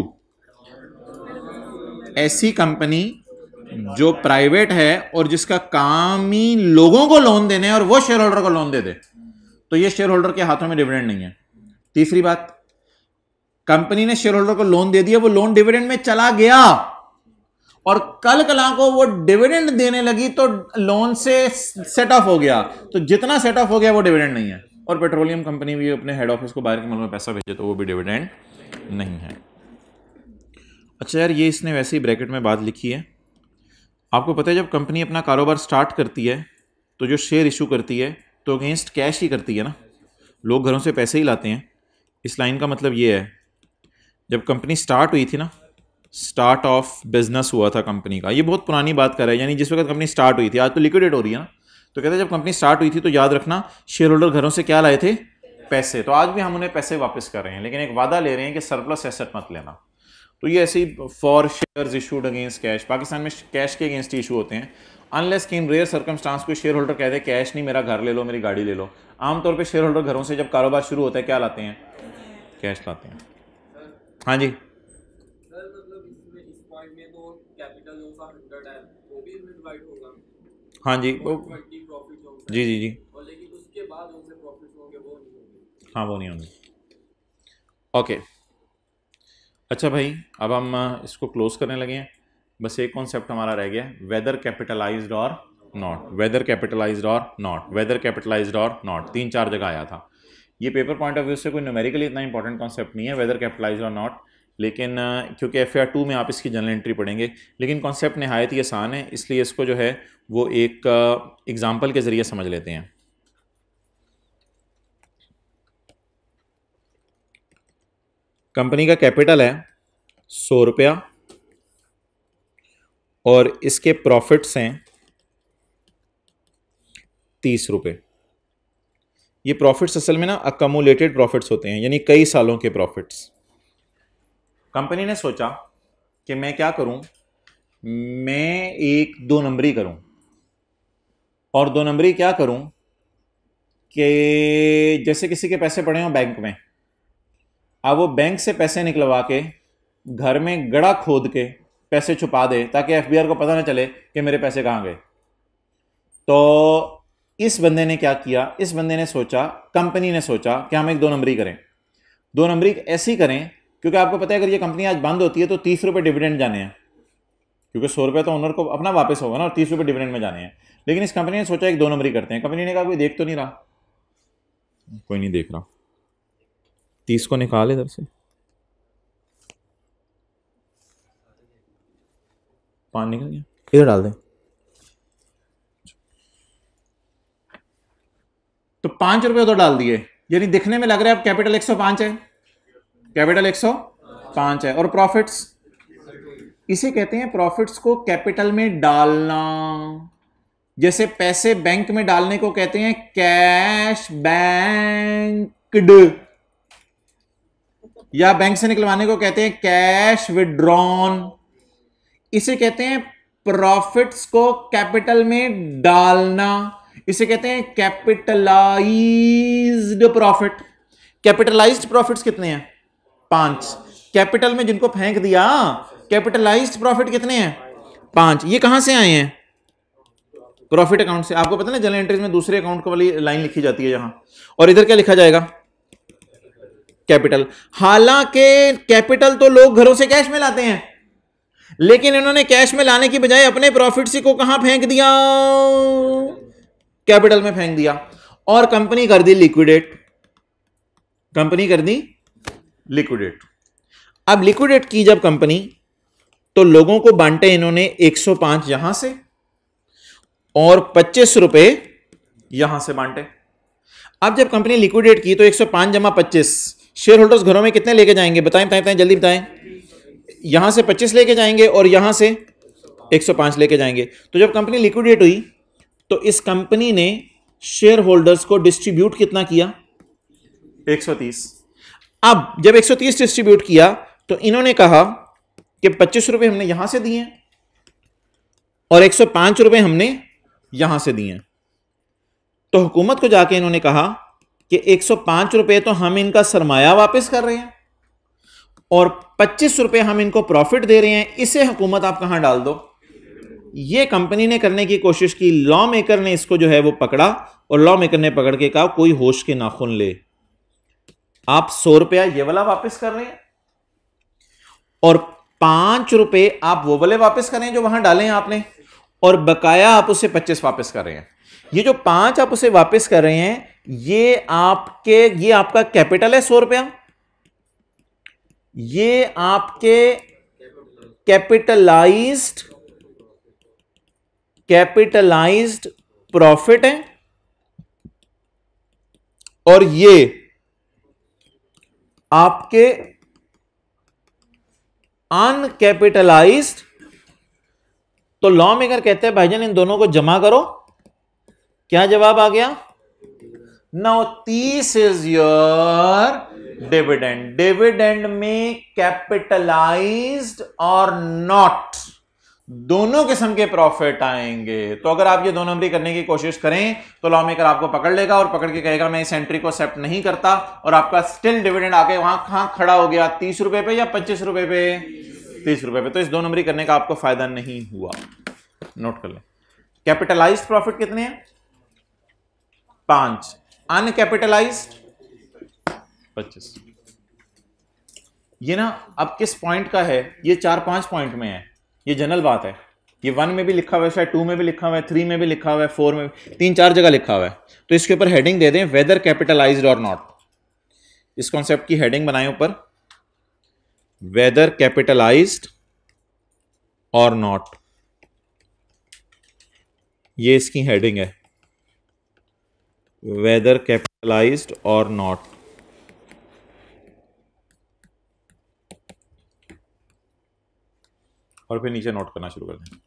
ऐसी कंपनी जो प्राइवेट है और जिसका काम ही लोगों को लोन देने और वो शेयर होल्डर को लोन दे दे तो ये शेयर होल्डर के हाथों में डिविडेंड नहीं है तीसरी बात कंपनी ने शेयर होल्डर को लोन दे दिया वो लोन डिविडेंड में चला गया और कल कला को वो डिविडेंड देने लगी तो लोन से सेट ऑफ हो गया तो जितना सेट ऑफ हो गया वो डिविडेंड नहीं है और पेट्रोलियम कंपनी भी अपने हेड ऑफिस को बाहर के मुल्क में पैसा भेजे तो वो भी डिविडेंड नहीं है अच्छा यार ये इसने वैसे ही ब्रैकेट में बात लिखी है आपको पता है जब कंपनी अपना कारोबार स्टार्ट करती है तो जो शेयर इशू करती है तो अगेंस्ट कैश ही करती है ना लोग घरों से पैसे ही लाते हैं इस लाइन का मतलब ये है जब कंपनी स्टार्ट हुई थी ना स्टार्ट ऑफ बिजनेस हुआ था कंपनी का ये बहुत पुरानी बात कर रहा है यानी जिस वक्त कंपनी स्टार्ट हुई थी आज तो लिक्विडेट हो रही है ना तो कहते हैं जब कंपनी स्टार्ट हुई थी तो याद रखना शेयर होल्डर घरों से क्या लाए थे पैसे तो आज भी हम उन्हें पैसे वापस कर रहे हैं लेकिन एक वादा ले रहे हैं कि सरप्लस एसेट मत लेना तो ये ऐसे ही for share issued against cash Pakistan में कैश के अगेंस्ट इशू होते हैं अनलेस कि इन रेयर सर्कमस्टांस को शेयर होल्डर कहते हैं कैश नहीं मेरा घर ले लो मेरी गाड़ी ले लो आमतौर पर शेयर होल्डर घरों से जब कारोबार शुरू होता है क्या लाते हैं कैश लाते हैं हाँ जी मतलब तो हाँ जी वो जी जी जी वो नहीं हाँ वो नहीं होंगे ओके अच्छा भाई अब हम इसको क्लोज करने लगे हैं बस एक कॉन्सेप्ट हमारा रह गया वेदर कैपिटलाइज्ड और नॉट वेदर कैपिटलाइज्ड और नॉट वेदर कैपिटलाइज्ड और नॉट तीन चार जगह आया था ये पेपर पॉइंट ऑफ व्यू से कोई न्यूमेरिकली इतना इंपॉर्टेंट कॉन्सेप्ट नहीं है वेदर कैपिटलाइज्ड और नॉट लेकिन क्योंकि एफ आर टू में आप इसकी जनरल एंट्री पढ़ेंगे लेकिन कॉन्सेप्ट नहायत ही आसान है इसलिए इसको जो है वो एक एग्ज़ाम्पल के ज़रिए समझ लेते हैं कंपनी का कैपिटल है सौ रुपया और इसके प्रॉफिट्स हैं तीस रुपये ये प्रॉफिट्स असल में ना अकमोलेटेड प्रॉफिट्स होते हैं यानी कई सालों के प्रॉफिट्स कंपनी ने सोचा कि मैं क्या करूं मैं एक दो नंबरी करूं और दो नंबरी क्या करूं कि जैसे किसी के पैसे पड़े हों बैंक में अब वो बैंक से पैसे निकलवा के घर में गड़ा खोद के पैसे छुपा दे ताकि एफ को पता ना चले कि मेरे पैसे कहाँ गए तो इस बंदे ने क्या किया इस बंदे ने सोचा कंपनी ने सोचा कि हम एक दो नंबरी करें दो नंबरी ऐसी करें क्योंकि आपको पता है अगर ये कंपनी आज बंद होती है तो तीस रुपये डिविडेंड जाने हैं क्योंकि सौ रुपये तो ओनर को अपना वापस होगा ना और तीस रुपये डिविडेंड में जाने हैं लेकिन इस कंपनी ने सोचा एक दो नंबर ही करते हैं कंपनी ने कहा कोई देख तो नहीं रहा कोई नहीं देख रहा तीस को निकाल इधर से पाँच निकल गया इधर डाल दें तो पाँच रुपये उधर डाल दिए यानी दिखने में लग रहा है अब कैपिटल एक सौ पाँच है कैपिटल एक सौ पांच है और प्रॉफिट्स इसे कहते हैं प्रॉफिट्स को कैपिटल में डालना जैसे पैसे बैंक में डालने को कहते हैं कैश बैंकड या बैंक से निकलवाने को कहते हैं कैश विड्रॉन इसे कहते हैं प्रॉफिट्स को कैपिटल में डालना इसे कहते हैं कैपिटलाइज्ड प्रॉफिट कैपिटलाइज्ड प्रॉफिट्स कितने हैं पांच कैपिटल में जिनको फेंक दिया कैपिटलाइज्ड प्रॉफिट कितने हैं पांच ये कहां से आए हैं प्रॉफिट अकाउंट से आपको पता ना जनरल एंट्रीज में दूसरे अकाउंट वाली लाइन लिखी जाती है यहां और इधर क्या लिखा जाएगा कैपिटल हालांकि कैपिटल तो लोग घरों से कैश में लाते हैं लेकिन इन्होंने कैश में लाने की बजाय अपने प्रॉफिट से को कहां फेंक दिया कैपिटल में फेंक दिया और कंपनी कर दी लिक्विडेट कंपनी कर दी लिक्विडेट अब लिक्विडेट की जब कंपनी तो लोगों को बांटे इन्होंने 105 यहां से और पच्चीस रुपए यहां से बांटे अब जब कंपनी लिक्विडेट की तो 105 जमा पच्चीस शेयर होल्डर्स घरों में कितने लेके जाएंगे बताएं बताएं बताएं जल्दी बताएं यहां से 25 लेके जाएंगे और यहां से 105 लेके जाएंगे तो जब कंपनी लिक्विडेट हुई तो इस कंपनी ने शेयर होल्डर्स को डिस्ट्रीब्यूट कितना किया अब जब 130 डिस्ट्रीब्यूट किया तो इन्होंने कहा कि पच्चीस रुपए हमने यहां से दिए और एक रुपए हमने यहां से दिए तो हुकूमत को जाके इन्होंने कहा कि एक रुपए तो हम इनका सरमाया वापस कर रहे हैं और पच्चीस रुपए हम इनको प्रॉफिट दे रहे हैं इसे हुकूमत आप कहां डाल दो ये कंपनी ने करने की कोशिश की लॉ मेकर ने इसको जो है वो पकड़ा और लॉ मेकर ने पकड़ के कहा कोई होश के नाखून ले आप सौ रुपया ये वाला वापस कर रहे हैं और पांच रुपए आप वो वाले वापस कर रहे हैं जो वहां डाले हैं आपने और बकाया आप उसे पच्चीस वापस कर रहे हैं ये जो पांच आप उसे वापस कर रहे हैं ये आपके ये आपका कैपिटल है सौ रुपया ये आपके कैपिटलाइज्ड कैपिटलाइज्ड प्रॉफिट है और ये आपके अनकैपिटलाइज तो लॉ मेकर कहते हैं भाईजान इन दोनों को जमा करो क्या जवाब आ गया now this is your dividend dividend में कैपिटलाइज्ड और नॉट दोनों किस्म के प्रॉफिट आएंगे तो अगर आप ये दो नंबरी करने की कोशिश करें तो लॉ मेकर आपको पकड़ लेगा और पकड़ के कहेगा मैं इस एंट्री को एक्सेप्ट नहीं करता और आपका स्टिल डिविडेंड आके वहां कहां खड़ा हो गया तीस रुपए पे या पच्चीस रुपए पे तीस रुपए पे तो इस दो नंबरी करने का आपको फायदा नहीं हुआ नोट कर लें कैपिटलाइज प्रॉफिट कितने हैं पांच अनकैपिटलाइज पच्चीस ये ना अब किस पॉइंट का है ये चार पांच पॉइंट में है ये जनरल बात है ये वन में भी लिखा हुआ है टू में भी लिखा हुआ है थ्री में भी लिखा हुआ है फोर में तीन चार जगह लिखा हुआ है तो इसके ऊपर हेडिंग दे दें वेदर कैपिटलाइज्ड और नॉट इस कॉन्सेप्ट की हेडिंग बनाए ऊपर वेदर कैपिटलाइज्ड और नॉट ये इसकी हेडिंग है वेदर कैपिटलाइज्ड और नॉट और फिर नीचे नोट करना शुरू कर दें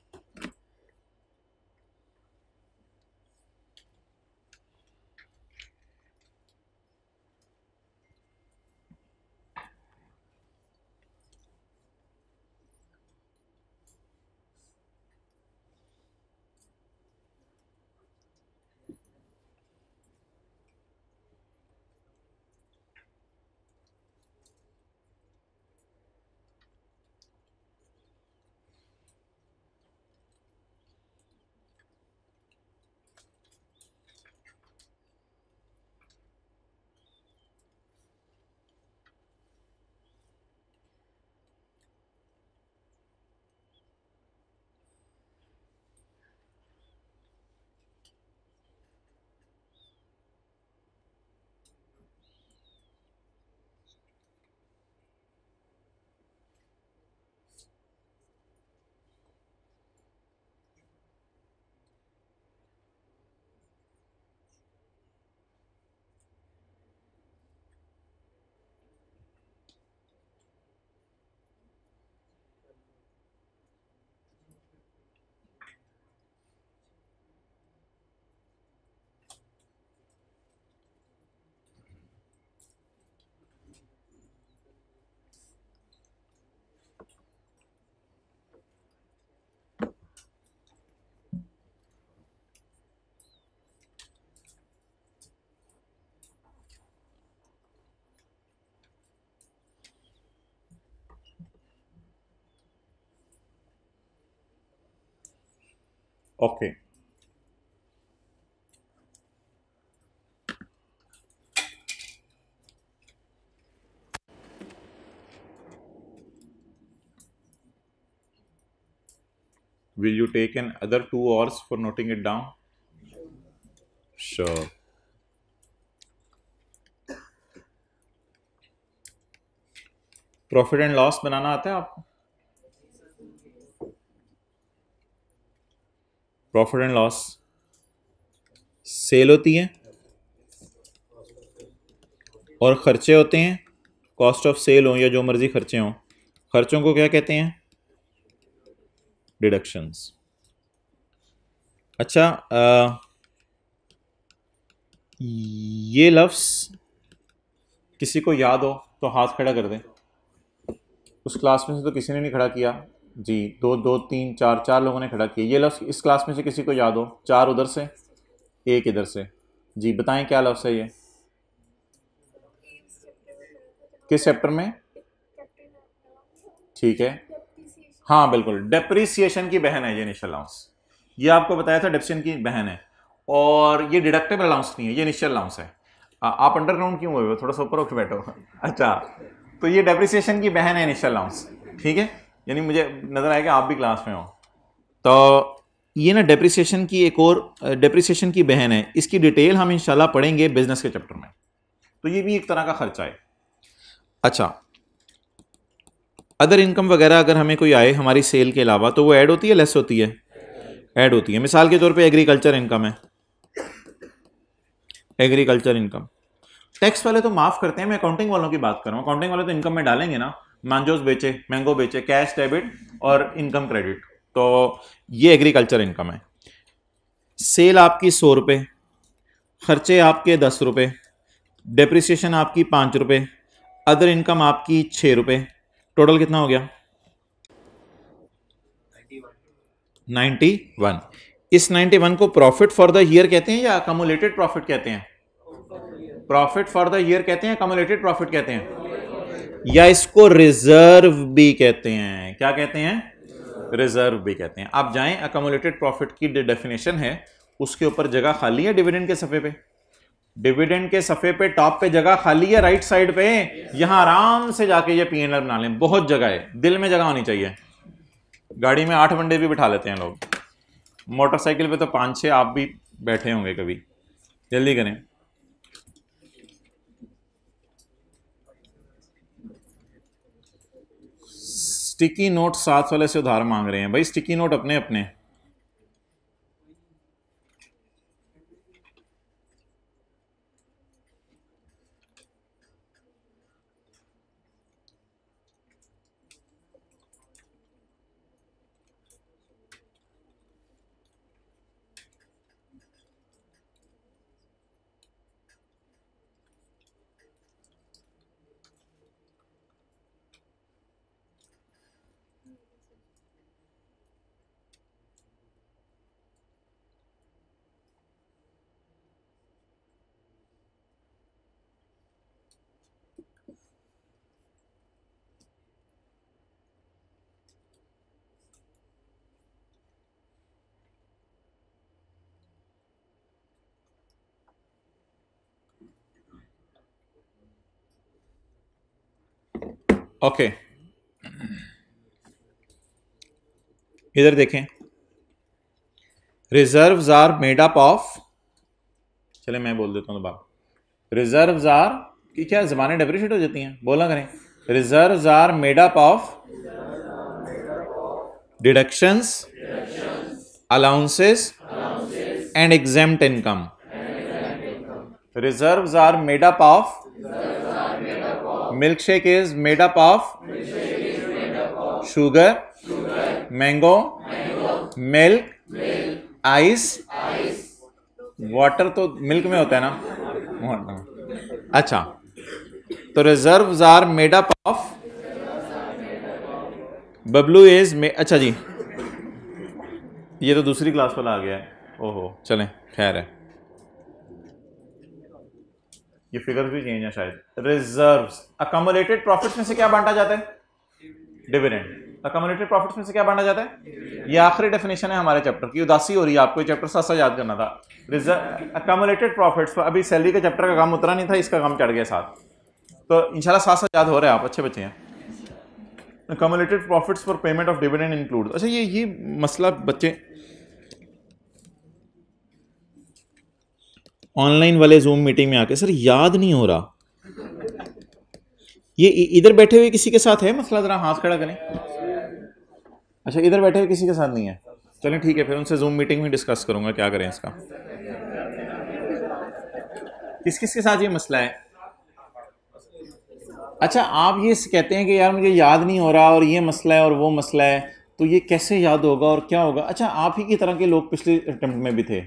Okay. Will you take an other two hours for noting it down? Sure. Profit and loss बनाना आता है आपको प्रॉफिट एंड लॉस सेल होती है और ख़र्चे होते हैं कॉस्ट ऑफ सेल हो या जो मर्ज़ी खर्चे हों खर्चों को क्या कहते हैं डिडक्शंस अच्छा आ, ये लफ्स किसी को याद हो तो हाथ खड़ा कर दें उस क्लास में से तो किसी ने नहीं खड़ा किया जी दो दो तीन चार चार लोगों ने खड़ा किया ये लफ्स इस क्लास में से किसी को याद हो चार उधर से एक इधर से जी बताएं क्या लफ्स है ये किस चैप्टर में ठीक है हाँ बिल्कुल डेप्रिसिएशन की बहन है ये इनिशियल अलाउंस ये आपको बताया था डेप्शन की बहन है और ये डिडक्टेबल अलाउंस नहीं है ये इनिशियल अलाउंस है आ, आप अंडरग्राउंड क्यों हुए हो थोड़ा सा ऊपर उठ बैठो अच्छा तो ये डेप्रिसिएशन की बहन है इनिशियल अलाउंस ठीक है यानी मुझे नज़र आया कि आप भी क्लास में हो तो ये ना डेप्रिसिएशन की एक और डेप्रिसिएशन की बहन है इसकी डिटेल हम इंशाल्लाह पढ़ेंगे बिजनेस के चैप्टर में तो ये भी एक तरह का खर्चा है अच्छा अदर इनकम वगैरह अगर हमें कोई आए हमारी सेल के अलावा तो वो ऐड होती है लेस होती है ऐड होती है मिसाल के तौर पे एग्रीकल्चर इनकम है एग्रीकल्चर इनकम टैक्स वाले तो माफ़ करते हैं मैं अकाउंटिंग वालों की बात कर रहा हूँ अकाउंटिंग वाले तो इनकम में डालेंगे ना मांजोस बेचे मैंगो बेचे कैश डेबिट और इनकम क्रेडिट तो ये एग्रीकल्चर इनकम है सेल आपकी सौ रुपये खर्चे आपके दस रुपये डिप्रिसिएशन आपकी पाँच रुपये अदर इनकम आपकी छः रुपये टोटल कितना हो गया नाइन्टी वन इस नाइन्टी वन को प्रॉफिट फॉर द ईयर कहते हैं या अकोमोलेटेड प्रॉफिट कहते हैं प्रॉफिट फॉर द ईयर कहते हैं अकोमोलेटेड प्रॉफिट कहते हैं या इसको रिजर्व भी कहते हैं क्या कहते हैं रिजर्व भी कहते हैं आप जाएं अकोमोलेटेड प्रॉफिट की डेफिनेशन है उसके ऊपर जगह खाली है डिविडेंड के सफ़े पे डिविडेंड के सफ़े पे टॉप पे जगह खाली है राइट साइड पे यहां आराम से जाके ये पीएनएल बना लें बहुत जगह है दिल में जगह होनी चाहिए गाड़ी में आठ बंडे भी बिठा लेते हैं लोग मोटरसाइकिल पे तो पाँच छः आप भी बैठे होंगे कभी जल्दी करें स्टिकी नोट साथ वाले से उधार मांग रहे हैं भाई स्टिकी नोट अपने अपने ओके इधर देखें reserves are made up of चले मैं बोल देता हूँ दोबारा रिजर्व्स आर कि क्या जमाने डेप्रिशिएट हो जाती हैं बोला करें reserves are made up of deductions allowances and exempt income reserves are made up of milkshake is made up of, made up of sugar, sugar mango, mango, milk, milk ice, ice, water तो milk में होता है ना अच्छा तो reserve are made up of Bablu is अच्छा जी ये तो दूसरी क्लास वाला आ गया है ओहो चलें खैर है ये फिगर भी चेंज है शायद रिजर्व्स अकोमोडेटेड प्रॉफिट्स में से क्या बांटा जाता है डिविडेंड अकोमोडेटेड प्रॉफिट्स में से क्या बांटा जाता है ये आखिरी डेफिनेशन है हमारे चैप्टर की उदासी हो रही है आपको ये चैप्टर सासा याद करना था रिजर्व अकोमोडेटेड प्रॉफिट्स अभी सैलरी का चैप्टर का काम उतरा नहीं था इसका काम चढ़ गया साथ तो इनशाला साथ साथ याद हो रहे हैं आप अच्छे बच्चे हैं accumulated profits for payment of dividend include अच्छा ये ये मसला बच्चे ऑनलाइन वाले जूम मीटिंग में आके सर याद नहीं हो रहा ये इधर बैठे हुए किसी के साथ है मसला ज़रा हाथ खड़ा करें अच्छा इधर बैठे हुए किसी के साथ नहीं है चलें ठीक है फिर उनसे जूम मीटिंग में डिस्कस करूंगा क्या करें इसका किस किस के साथ ये मसला है अच्छा आप ये कहते हैं कि यार मुझे याद नहीं हो रहा और ये मसला है और वो मसला है तो ये कैसे याद होगा और क्या होगा अच्छा आप ही की तरह के लोग पिछले अटैम्प्ट में भी थे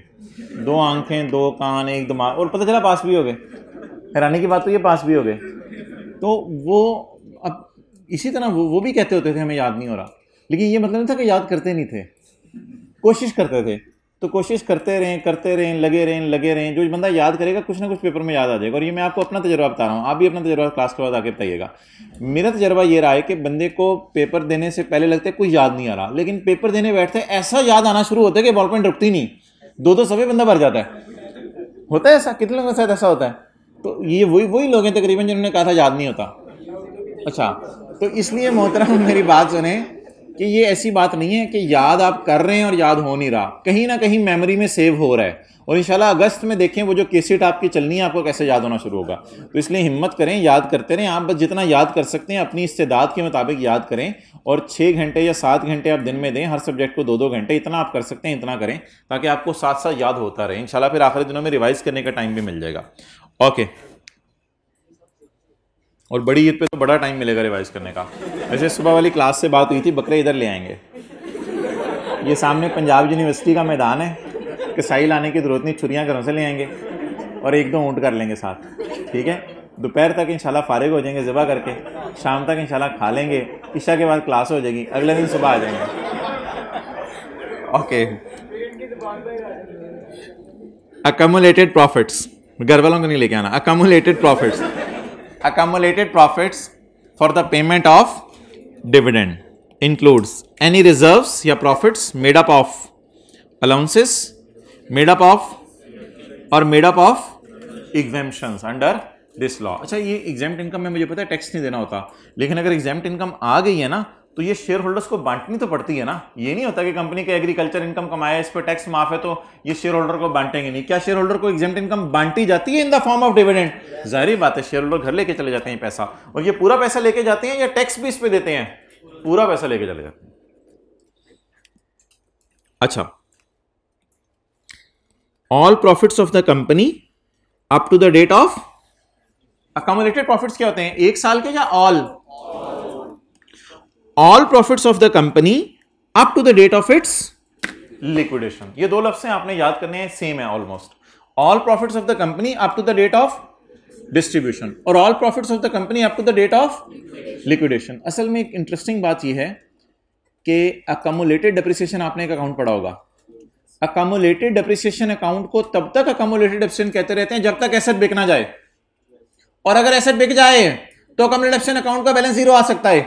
दो आंखें दो कान एक दिमाग और पता चला पास भी हो गए हैरानी की बात तो ये पास भी हो गए तो वो अब इसी तरह वो वो भी कहते होते थे हमें याद नहीं हो रहा लेकिन ये मतलब नहीं था कि याद करते नहीं थे कोशिश करते थे तो कोशिश करते रहें करते रहें लगे रहें लगे रहें जो बंदा याद करेगा कुछ ना कुछ पेपर में याद आ जाएगा और ये मैं आपको अपना तजर्बा बता रहा हूँ आप भी अपना तजर्बा क्लास के बाद आके बताइएगा मेरा तजर्बा ये रहा है कि बंदे को पेपर देने से पहले लगता है कुछ याद नहीं आ रहा लेकिन पेपर देने बैठते हैं ऐसा याद आना शुरू होता है कि बॉल पॉइंट रुकती नहीं दो दो सभी बंदा भर जाता है होता है ऐसा कितने लोगों के साथ ऐसा होता है तो ये वही वही लोग हैं तकरीबन जिन्होंने कहा था याद नहीं होता अच्छा तो इसलिए मोहतरम मेरी बात सुने कि ये ऐसी बात नहीं है कि याद आप कर रहे हैं और याद हो नहीं रहा कहीं ना कहीं मेमोरी में सेव हो रहा है और इंशाल्लाह अगस्त में देखें वो जो केसेट आपकी चलनी है आपको कैसे याद होना शुरू होगा तो इसलिए हिम्मत करें याद करते रहें आप बस जितना याद कर सकते हैं अपनी इस्तेदाद के मुताबिक याद करें और छः घंटे या सात घंटे आप दिन में दें हर सब्जेक्ट को दो दो घंटे इतना आप कर सकते हैं इतना करें ताकि आपको साथ साथ याद होता रहे इंशाल्लाह फिर आखिरी दिनों में रिवाइज़ करने का टाइम भी मिल जाएगा ओके और बड़ी ईद पे तो बड़ा टाइम मिलेगा रिवाइज करने का वैसे सुबह वाली क्लास से बात हुई थी बकरे इधर ले आएंगे ये सामने पंजाब यूनिवर्सिटी का मैदान है कसाई लाने की ज़रूरत नहीं छुरियाँ घरों से ले आएंगे और एक दो ऊँट कर लेंगे साथ ठीक है दोपहर तक इंशाल्लाह फारिग हो जाएंगे ज़बा करके शाम तक इंशाल्लाह खा लेंगे ईशा के बाद क्लास हो जाएगी अगले दिन सुबह आ जाएंगे ओके अकमुलेटेड प्रॉफिट्स घर वालों को नहीं लेके आना accumulated profits accumulated profits for the payment of dividend includes any reserves या profits made up of allowances made up of or made up of exemptions under this law अच्छा ये exempt income में मुझे पता है टैक्स नहीं देना होता लेकिन अगर exempt income आ गई है ना तो ये शेयर होल्डर्स को बांटनी तो पड़ती है ना ये नहीं होता कि कंपनी का एग्रीकल्चर इनकम कमाया इस पर टैक्स माफ है तो ये शेयर होल्डर को बांटेंगे नहीं क्या शेयर होल्डर को एग्जाम इनकम बांटी जाती है in the form of dividend जाहिर बात है शेयर होल्डर घर लेके चले जाते हैं पैसा और ये पूरा पैसा लेके जाते हैं या टैक्स भी इस पर देते हैं पूरा पैसा लेके चले जाते हैं अच्छा all profits of the company up to the date of accommodated profits क्या होते हैं एक साल के या all all profits of the company up to the date of its liquidation ये दो लफ्स हैं आपने याद करने हैं सेम है almost all profits of the company up to the date of distribution और all profits of the company up to the date of liquidation असल में एक इंटरेस्टिंग बात यह है कि अकमोलेटेड डिप्रिसिएशन आपने एक अकाउंट पढ़ा होगा अकामोलेटेड डिप्रिसिएशन अकाउंट को तब तक अकामोलेटेड डिप्रिसिएशन कहते रहते हैं जब तक एसेट बिक ना जाए और अगर एसेट बिक जाए तो अकामोलेटेड डिप्रिसिएशन अकाउंट का बैलेंस जीरो आ सकता है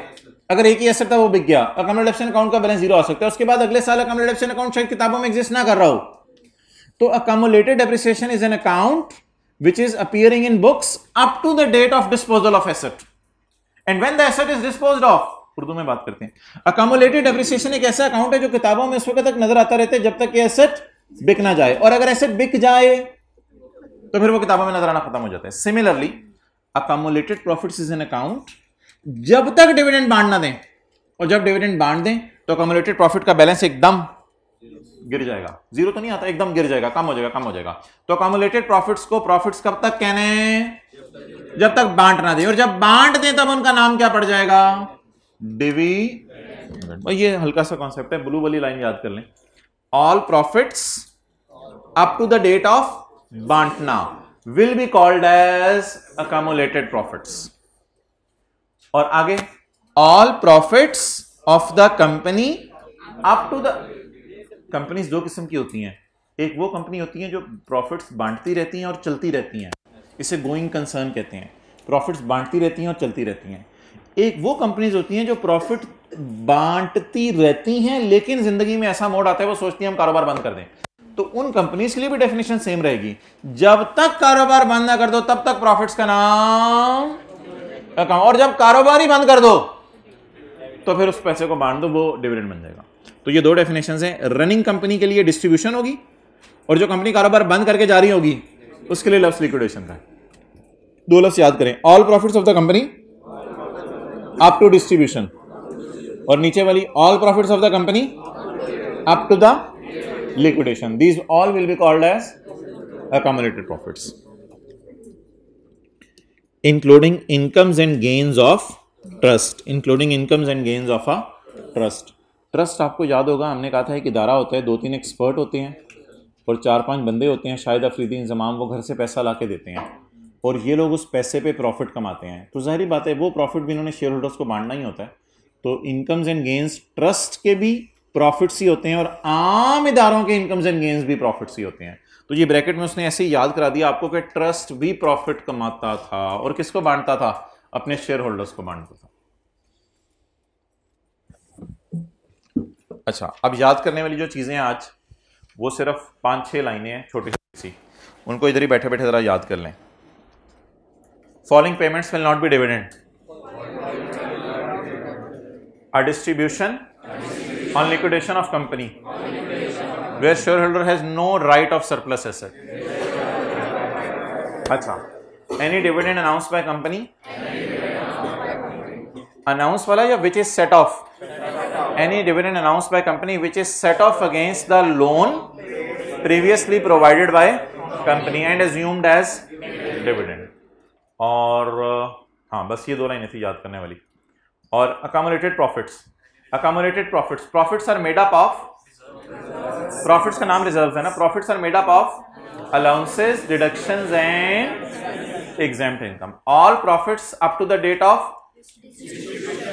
अगर एक ही एसेट था वो बिक गया अकाउंट रिडक्शन अकाउंट का बैलेंस जीरो आ सकता है उसके बाद अगले साल अकाउंट रिडक्शन अकाउंट शायद किताबों में एग्जिस्ट ना कर रहा हो तो accumulated depreciation is an account which is appearing in books up to the date of disposal of asset and when the asset is dispose of Urdu में बात करते हैं अकोमोलेटेड डेप्रिसिएशन एक ऐसा अकाउंट है जो किताबों में उस वक्त तक नजर आता रहता है जब तक ये एसेट बिक ना जाए और अगर एसेट बिक जाए तो फिर वो किताबों में नजर आना खत्म हो जाता है similarly accumulated profit is an account जब तक डिविडेंड बांट ना दें और जब डिविडेंड बांट दें तो कम्युलेटेड प्रॉफिट का बैलेंस एकदम गिर जाएगा जीरो तो नहीं आता एकदम गिर जाएगा कम हो जाएगा कम हो जाएगा तो कम्युलेटेड प्रॉफिट्स को प्रॉफिट्स कब तक कहने जब तक बांट ना दे और जब बांट दें तब उनका नाम क्या पड़ जाएगा डिवी ये हल्का सा कॉन्सेप्ट है ब्लू वाली लाइन याद कर लें all profits up to the date of बांटना will be called as accumulated profits और आगे all profits of the company up to the companies दो किस्म की होती हैं एक वो कंपनी होती है जो प्रॉफिट्स बांटती रहती हैं और चलती रहती हैं इसे गोइंग कंसर्न कहते हैं प्रॉफिट्स बांटती रहती हैं और चलती रहती हैं एक वो कंपनीज होती हैं जो प्रॉफिट बांटती रहती हैं लेकिन जिंदगी में ऐसा मोड आता है वो सोचती हैं हम कारोबार बंद कर दें तो उन कंपनीज के लिए भी डेफिनेशन सेम रहेगी जब तक कारोबार बंद ना कर दो तब तक प्रॉफिट्स का नाम अकाउंट और जब कारोबार ही बंद कर दो तो फिर उस पैसे को बांट दो वो डिविडेंड बन जाएगा तो ये दो डेफिनेशन है रनिंग कंपनी के लिए डिस्ट्रीब्यूशन होगी और जो कंपनी कारोबार बंद करके जा रही होगी उसके लिए लफ्स लिक्विडेशन का दो लफ्स याद करें all profit of the company up to distribution और नीचे वाली all profit of the company up to the liquidation these all will be called as accommodated profits including incomes and gains of trust including incomes and gains of a trust trust आपको याद होगा हमने कहा था एक इदारा होता है दो तीन एक्सपर्ट होते हैं और चार पांच बंदे होते हैं शायद अफरीदी इंजमाम वो घर से पैसा ला के देते हैं और ये लोग उस पैसे पे प्रॉफिट कमाते हैं तो जाहिर बात है वो प्रॉफिट भी इन्होंने शेयर होल्डर्स को बांटना ही होता है तो इनकम्स एंड गेंस ट्रस्ट के भी प्रॉफिट्स ही होते हैं और आम इदारों के इनकम्स एंड गेंस भी प्रॉफिट्स ही होते हैं तो ये ब्रैकेट में उसने ऐसे ही याद करा दिया आपको कि ट्रस्ट भी प्रॉफिट कमाता था और किसको बांटता था अपने शेयर होल्डर्स को बांटता था अच्छा अब याद करने वाली जो चीज़ें आज वो सिर्फ पांच छह लाइनें हैं छोटी छोटी सी उनको इधर ही बैठे बैठे ज़रा याद कर लें following payments will not be dividend a distribution on liquidation of company where shareholder has no right of surplus asset. अच्छा any dividend announced by company? Announced वाला या which is set off? Any dividend announced by company which is set off against the loan previously provided by company and assumed as dividend. और हाँ बस ये दो लाइनें थी याद करने वाली और accommodated profits accommodated profits profits are made up of profits का नाम रिजर्व है ना profits are made up of allowances deduction and exempt income all profits up to the date of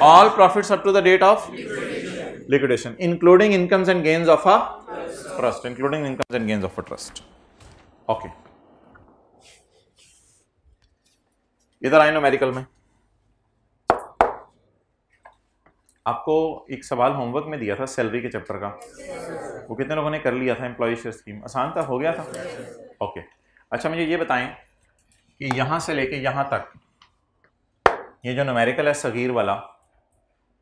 all profits up to the date of liquidation including incomes and gains of a trust including incomes and gains of a trust okay इधर आए no medical में आपको एक सवाल homework में दिया था salary के चैप्टर का वो कितने लोगों ने कर लिया था एम्प्लॉज शेयर स्कीम आसान था हो गया था ओके अच्छा मुझे ये बताएं कि यहाँ से लेके यहाँ तक ये जो नमेरिकल है सगीर वाला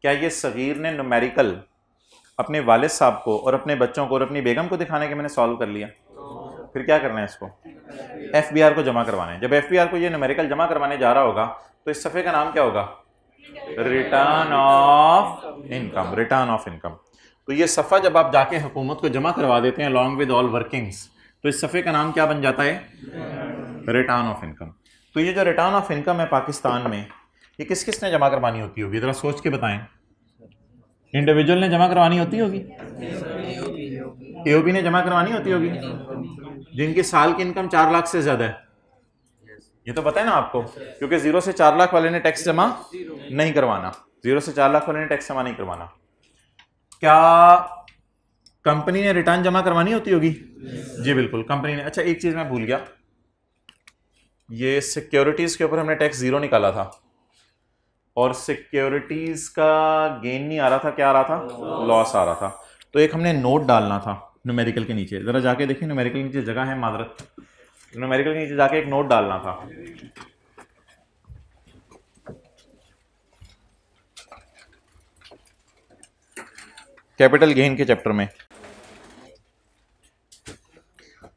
क्या ये सगीर ने नमेरिकल अपने वालिद साहब को और अपने बच्चों को और अपनी बेगम को दिखाने के मैंने सॉल्व कर लिया फिर क्या करना है इसको एफ को जमा करवाना है जब एफ को ये नमेरिकल जमा करवाने जा रहा होगा तो इस सफ़े का नाम क्या होगा return of income return of income तो ये सफ़ा जब आप जाके हुकूमत को जमा करवा देते हैं अलॉन्ग विद ऑल वर्किंग्स तो इस सफ़े का नाम क्या बन जाता है रिटर्न ऑफ इनकम तो ये जो रिटर्न ऑफ इनकम है पाकिस्तान में ये किस किस ने जमा करवानी होती होगी ज़रा सोच के बताएं इंडिविजुअल ने जमा करवानी होती होगी ए ने जमा करवानी होती होगी जिनकी साल की इनकम चार लाख से ज़्यादा है ये तो बताए ना आपको क्योंकि जीरो से चार लाख वाले ने टैक्स जमा नहीं करवाना जीरो से चार लाख वाले ने टैक्स जमा नहीं करवाना क्या कंपनी ने रिटर्न जमा करवानी होती होगी जी बिल्कुल कंपनी ने अच्छा एक चीज मैं भूल गया ये सिक्योरिटीज के ऊपर हमने टैक्स जीरो निकाला था और सिक्योरिटीज का गेन नहीं आ रहा था क्या आ रहा था लॉस आ रहा था तो एक हमने नोट डालना था न्यूमेरिकल के नीचे जरा जाके देखिए न्यूमेरिकल के नीचे जगह है मादरत न्यूमेरिकल के नीचे जाके एक नोट डालना था कैपिटल गेन के चैप्टर में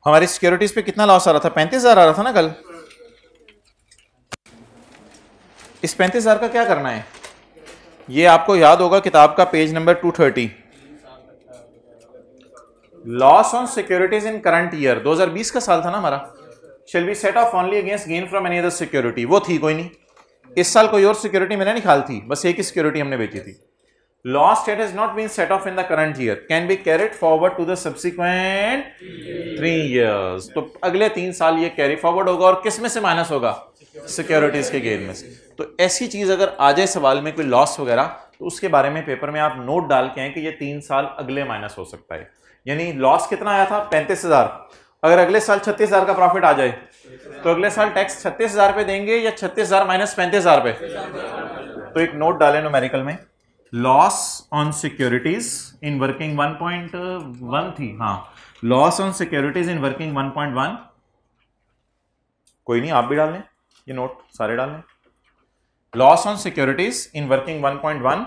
हमारी सिक्योरिटीज पे कितना लॉस आ रहा था पैंतीस हजार आ रहा था ना कल इस पैंतीस हजार का क्या करना है ये आपको याद होगा किताब का page number two thirty loss on securities in current year 2020 का साल था ना हमारा shall be set off only against gain from any other security वो थी कोई नहीं इस साल कोई और सिक्योरिटी मैंने निकाल थी बस एक ही सिक्योरिटी हमने बेची थी loss that has not been set off in the current year can be carried forward to the subsequent three years तो अगले तीन साल ये कैरी फॉरवर्ड होगा और किस में से माइनस होगा सिक्योरिटीज के गेन में से तो ऐसी चीज अगर आ जाए सवाल में कोई लॉस वगैरह तो उसके बारे में पेपर में आप नोट डाल के हैं कि ये तीन साल अगले माइनस हो सकता है यानी लॉस कितना आया था पैंतीस हजार अगर अगले साल छत्तीस हजार का प्रॉफिट आ जाए तो अगले साल टैक्स छत्तीस हजार पे देंगे या छत्तीस हजार माइनस पैंतीस हजार पे तो एक नोट डाले नोमेरिकल में loss on securities in working 1.1 थी हाँ loss on securities in working 1.1 कोई नहीं आप भी डाल लें ये नोट सारे डाल लें loss on securities in working 1.1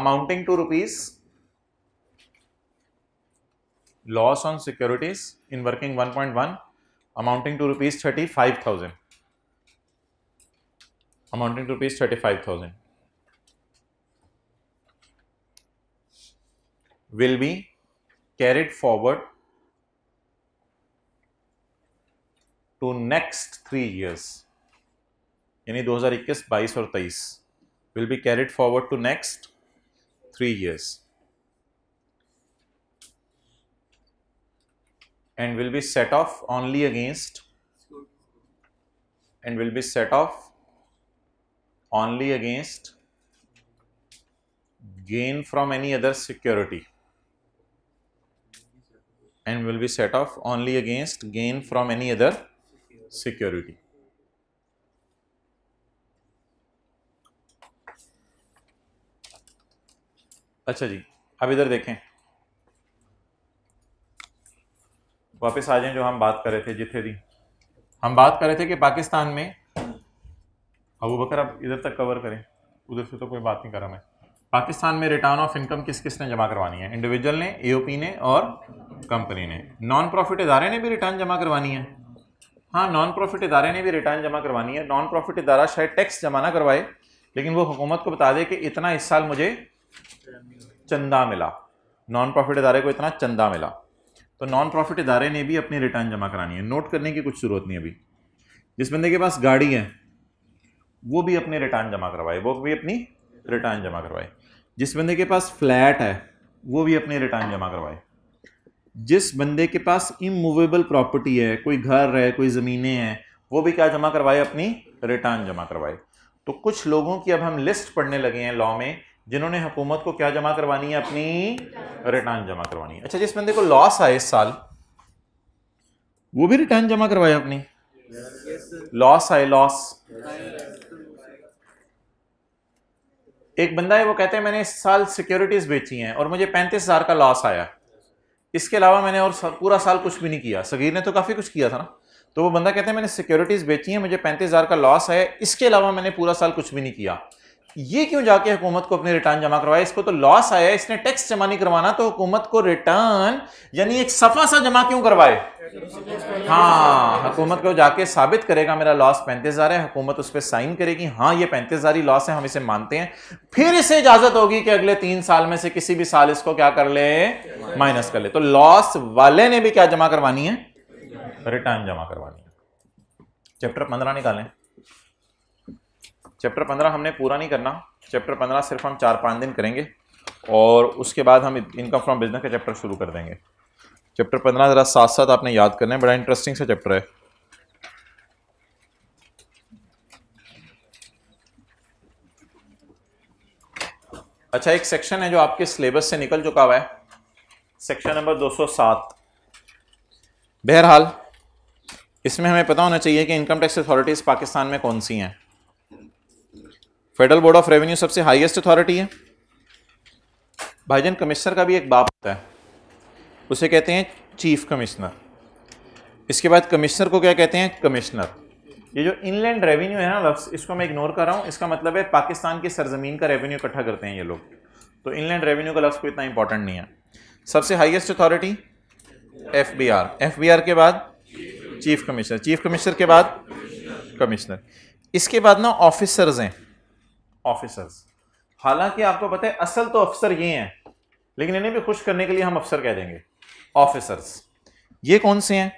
amounting to rupees loss on securities in working 1.1 amounting to rupees 35,000 amounting to rupees 35,000 will be carried forward to next 3 years यानी 2021, 22 or 23 will be carried forward to next 3 years and will be set off only against and will be set off only against gain from any other security and will be set off only against gain from any other security. अच्छा जी अब इधर देखें वापस आ जाएं जो हम बात कर रहे थे जिथे दी हम बात कर रहे थे कि पाकिस्तान में अबू बकर आप इधर तक कवर करें उधर से तो कोई बात नहीं करा मैं पाकिस्तान में रिटर्न ऑफ इनकम किस किस ने जमा करवानी है इंडिविजुअल ने ए ने और कंपनी ने नॉन प्रॉफिट इदारे ने भी रिटर्न जमा करवानी है हाँ नॉन प्रॉफिट इदारे ने भी रिटर्न जमा करवानी है नॉन प्रॉफिट इदारा शायद टैक्स जमा ना करवाए लेकिन वो हुकूमत को बता दे कि इतना इस साल मुझे चंदा मिला नॉन प्रॉफिट इदारे को इतना चंदा मिला तो नॉन प्रॉफिट इदारे ने भी अपनी रिटर्न जमा करानी है नोट करने की कुछ ज़रूरत नहीं अभी जिस बंदे के पास गाड़ी है वो भी अपने रिटर्न जमा करवाए वो भी अपनी रिटर्न जमा करवाए जिस बंदे के पास फ्लैट है वो भी अपने रिटर्न जमा करवाए जिस बंदे के पास इमूवेबल प्रॉपर्टी है कोई घर है कोई ज़मीनें हैं वो भी क्या जमा करवाए अपनी रिटर्न जमा करवाए तो कुछ लोगों की अब हम लिस्ट पढ़ने लगे हैं लॉ में जिन्होंने हुकूमत को क्या जमा करवानी है अपनी रिटर्न जमा करवानी है अच्छा जिस बंदे को लॉस आए इस साल वो भी रिटर्न जमा करवाए अपनी लॉस आए लॉस एक बंदा है वो कहते हैं मैंने इस साल सिक्योरिटीज बेची हैं और मुझे पैंतीस हजार का लॉस आया इसके अलावा मैंने और सा, पूरा साल कुछ भी नहीं किया सगीर ने तो काफ़ी कुछ किया था ना तो वो बंदा कहते हैं मैंने सिक्योरिटीज बेची हैं मुझे पैंतीस हजार का लॉस आया इसके अलावा मैंने पूरा साल कुछ भी नहीं किया ये क्यों जाके हुकूमत को अपने रिटर्न जमा करवाया इसको तो लॉस आया इसने टैक्स जमा नहीं करवाना तो हुकूमत को रिटर्न यानी एक सफा सा जमा क्यों करवाए हाँ हुकूमत को जाके साबित करेगा मेरा लॉस पैंतीस हजार है हुकूमत उस पर साइन करेगी हाँ ये पैंतीस हजार ही लॉस है हम इसे मानते हैं फिर इसे इजाजत होगी कि अगले तीन साल में से किसी भी साल इसको क्या कर ले माइनस कर ले तो लॉस वाले ने भी क्या जमा करवानी है रिटर्न जमा करवानी है चैप्टर पंद्रह निकालें चैप्टर पंद्रह हमने पूरा नहीं करना चैप्टर पंद्रह सिर्फ हम चार पाँच दिन करेंगे और उसके बाद हम इनकम फ्रॉम बिजनेस का चैप्टर शुरू कर देंगे चैप्टर पंद्रह ज़रा साथ साथ आपने याद करना है बड़ा इंटरेस्टिंग सा चैप्टर है अच्छा एक सेक्शन है जो आपके सिलेबस से निकल चुका हुआ है सेक्शन नंबर 207 बहरहाल इसमें हमें पता होना चाहिए कि इनकम टैक्स अथॉरिटीज़ पाकिस्तान में कौन सी हैं फेडरल बोर्ड ऑफ रेवेन्यू सबसे हाईएस्ट अथॉरिटी है भाईजन कमिश्नर का भी एक बाप होता है उसे कहते हैं चीफ कमिश्नर इसके बाद कमिश्नर को क्या कहते हैं कमिश्नर ये जो इनलैंड रेवेन्यू है ना लफ्स इसको मैं इग्नोर कर रहा हूँ इसका मतलब है पाकिस्तान की सरजमीन का रेवेन्यू इकट्ठा करते हैं ये लोग तो इनलैंड रेवेन्यू का लफ्ज़ को इतना इंपॉर्टेंट नहीं है सबसे highest authority F B R F B R के बाद चीफ कमिश्नर चीफ कमिश्नर के बाद कमिश्नर इसके बाद ना ऑफिसर्स हैं ऑफिसर्स हालांकि आपको पता है असल तो अफसर ये हैं लेकिन इन्हें भी खुश करने के लिए हम अफसर कह देंगे ऑफिसर्स ये कौन से हैं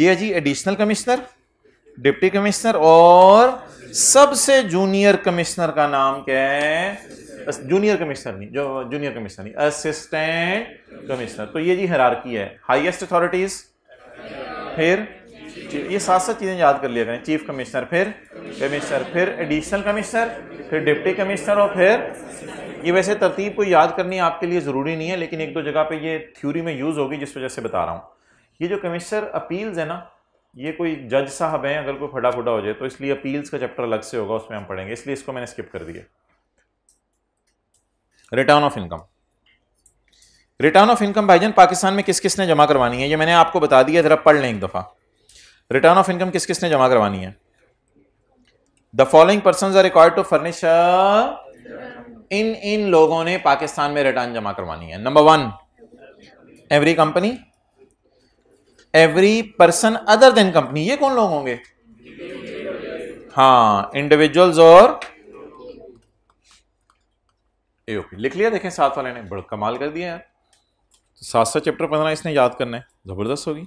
ये है जी एडिशनल कमिश्नर डिप्टी कमिश्नर और सबसे जूनियर कमिश्नर का नाम क्या है जूनियर कमिश्नर नहीं जो जूनियर कमिश्नर नहीं असिस्टेंट कमिश्नर तो ये जी हरारकी है हाईएस्ट अथॉरिटीज फिर ये सात सात चीज़ें याद कर लिया करें चीफ कमिश्नर फिर कमिश्नर फिर एडिशनल कमिश्नर फिर डिप्टी कमिश्नर और फिर ये वैसे तरतीब को याद करनी आपके लिए ज़रूरी नहीं है लेकिन एक दो जगह पे ये थ्योरी में यूज़ होगी जिस वजह से बता रहा हूँ ये जो कमिश्नर अपील्स है ना ये कोई जज साहब हैं अगर कोई फटा फुटा हो जाए तो इसलिए अपील्स का चैप्टर अलग से होगा उसमें हम पढ़ेंगे इसलिए इसको मैंने स्किप कर दिया return of income return of income भाईजान पाकिस्तान में किस किसने जमा करवानी है ये मैंने आपको बता दिया ज़रा पढ़ लें एक दफ़ा रिटर्न ऑफ इनकम किस किसने जमा करवानी है the following person are required to furnish in इन लोगों ने पाकिस्तान में रिटर्न जमा करवानी है number one every company every person other than company ये कौन लोग होंगे हाँ इंडिविजुअल्स और ओके लिख लिया देखें साथ वाले ने बड़ा कमाल कर दिया यार तो सात सौ चैप्टर पंद्रह इसने याद करना है ज़बरदस्त होगी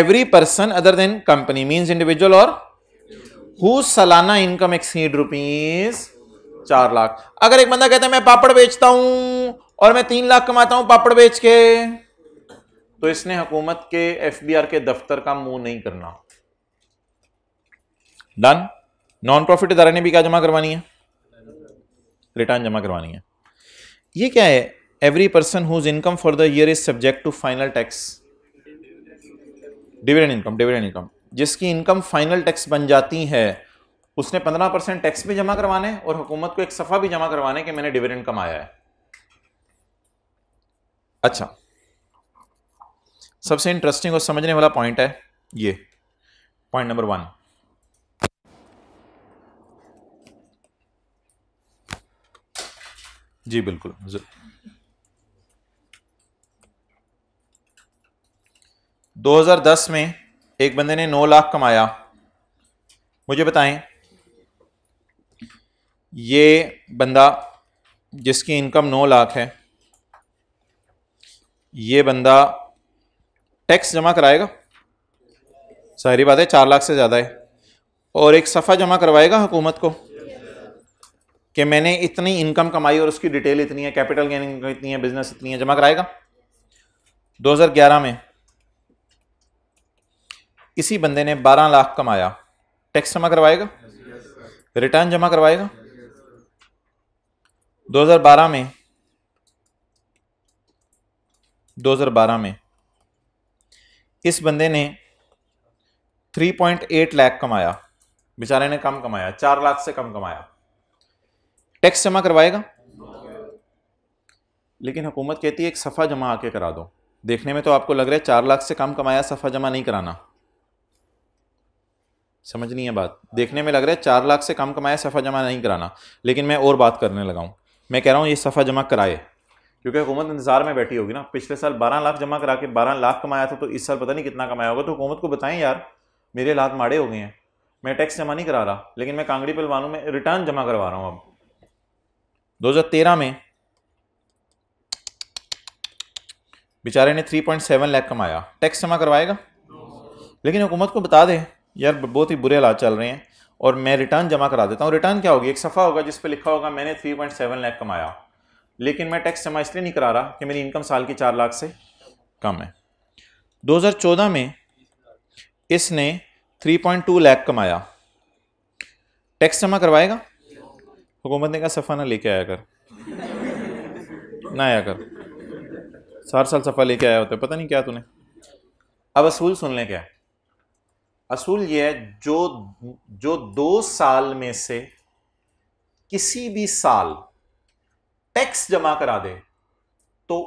every person other than company means individual or whose salana income exceed rupees चार लाख अगर एक बंदा कहता है मैं पापड़ बेचता हूं और मैं तीन लाख कमाता हूं पापड़ बेच के तो इसने हुकूमत के एफबीआर के दफ्तर का मुंह नहीं करना डन नॉन प्रॉफिट इदारे ने भी क्या जमा करवानी है रिटर्न जमा करवानी है ये क्या है every person whose income for the year is subject to final tax dividend income dividend income जिसकी इनकम फाइनल टैक्स बन जाती है उसने पंद्रह परसेंट टैक्स भी जमा करवाने और हुकूमत को एक सफ़ा भी जमा करवाने कि मैंने डिविडेंड कमाया है अच्छा सबसे इंटरेस्टिंग और समझने वाला पॉइंट है ये पॉइंट नंबर वन जी बिल्कुल 2010 में एक बंदे ने 9 लाख कमाया मुझे बताएं ये बंदा जिसकी इनकम 9 लाख है ये बंदा टैक्स जमा कराएगा सारी बात है चार लाख से ज़्यादा है और एक सफ़ा जमा करवाएगा हुकूमत को कि मैंने इतनी इनकम कमाई और उसकी डिटेल इतनी है कैपिटल गेनिंग इतनी है बिजनेस इतनी है जमा कराएगा 2011 में इसी बंदे ने 12 लाख कमाया टैक्स जमा करवाएगा रिटर्न जमा करवाएगा 2012 में 2012 में इस बंदे ने 3.8 लाख कमाया बेचारे ने कम कमाया चार लाख से कम कमाया टैक्स जमा करवाएगा लेकिन हुकूमत कहती है एक सफ़ा जमा आके करा दो देखने में तो आपको लग रहा है चार लाख से कम कमाया सफ़ा जमा नहीं कराना समझ नहीं है बात देखने में लग रहा है चार लाख से कम कमाया सफ़ा जमा नहीं कराना लेकिन मैं और बात करने लगा हूँ मैं कह रहा हूँ ये सफ़ा जमा कराए क्योंकि हुकूमत इंतजार में बैठी होगी ना पिछले साल बारह लाख जमा करा के बारह लाख कमाया था तो इस साल पता नहीं कितना कमाया होगा तो हुकूमत को बताएं यार मेरे हालात माड़े हो गए हैं मैं टैक्स जमा नहीं करा रहा लेकिन मैं कांगड़ी पलवानों में रिटर्न जमा करवा रहा हूँ अब तेरह में बेचारे ने 3.7 लाख कमाया टैक्स जमा करवाएगा लेकिन हुकूमत को बता दें यार बहुत ही बुरे हालात चल रहे हैं और मैं रिटर्न जमा करा देता हूँ रिटर्न क्या होगी एक सफ़ा होगा जिस पर लिखा होगा मैंने थ्री पॉइंट सेवन लाख कमाया लेकिन मैं टैक्स जमा इसलिए नहीं करा रहा कि मेरी इनकम साल की चार लाख से कम है 2014 में इसने 3.2 लाख कमाया टैक्स जमा करवाएगा हुकूमत ने कहा सफ़ा ना लेके आया कर ना आया कर सार साल सफ़ा लेके आया होता पता नहीं क्या तूने अब असूल सुन लें क्या असूल यह है जो जो दो साल में से किसी भी साल टैक्स जमा करा दे तो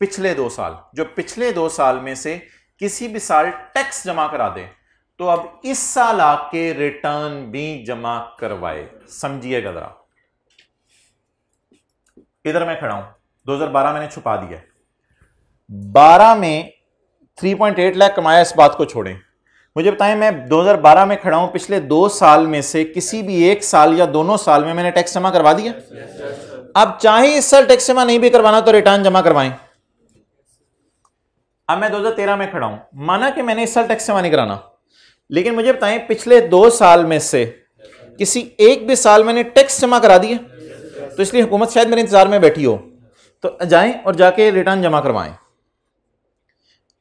पिछले दो साल जो पिछले दो साल में से किसी भी साल टैक्स जमा करा दे तो अब इस साल आके रिटर्न भी जमा करवाए समझिएगा जरा इधर मैं खड़ा हूं 2012 मैंने छुपा दिया 12 में 3.8 लाख कमाया इस बात को छोड़ें मुझे बताएं मैं 2012 में खड़ा हूं पिछले दो साल में से किसी भी एक साल या दोनों साल में मैंने टैक्स जमा करवा दिया अब चाहे इस साल टैक्स जमा नहीं भी करवाना तो रिटर्न जमा करवाएं अब मैं 2013 में खड़ा हूं माना कि मैंने इस साल टैक्स जमा नहीं कराना लेकिन मुझे बताएं पिछले दो साल में से किसी एक भी साल मैंने टैक्स जमा करा दिया तो इसलिए हुकूमत शायद मेरे इंतजार में बैठी हो तो जाए और जाके रिटर्न जमा करवाएं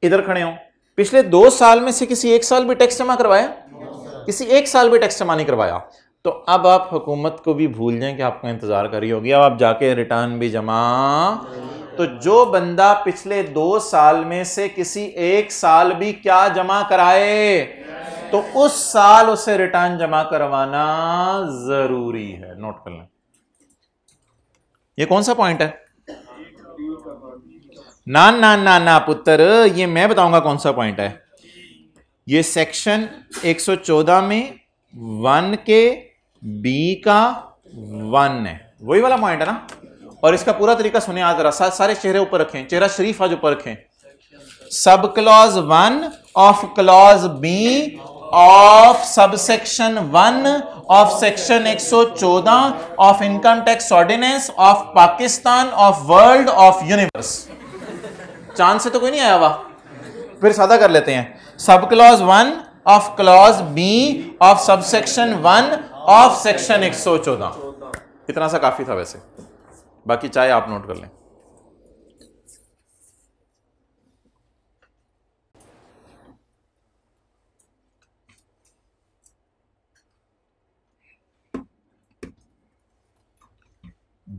इधर खड़े हों पिछले दो साल में से किसी एक साल भी टैक्स जमा करवाया किसी एक साल भी टैक्स जमा नहीं करवाया तो अब आप हुकूमत को भी भूल जाएं कि आपको इंतज़ार करी होगी अब आप जाके रिटर्न भी जमा तो जो बंदा पिछले दो साल में से किसी एक साल भी क्या जमा कराए तो उस साल उसे रिटर्न जमा करवाना जरूरी है नोट कर लें ये कौन सा पॉइंट है ना ना ना ना पुत्र ये मैं बताऊंगा कौन सा पॉइंट है ये सेक्शन 114 में वन के बी का वन है वही वाला पॉइंट है ना और इसका पूरा तरीका सुने याद रहा सा, सारे चेहरे ऊपर रखें चेहरा शरीफ आज ऊपर रखें sub clause one of clause B of sub section one of section 114 of Income Tax Ordinance of Pakistan of world of universe चांद से तो कोई नहीं आया हुआ फिर सादा कर लेते हैं sub clause one of clause B of sub section one of section एक सौ चौदह इतना सा काफी था वैसे बाकी चाहे आप नोट कर लें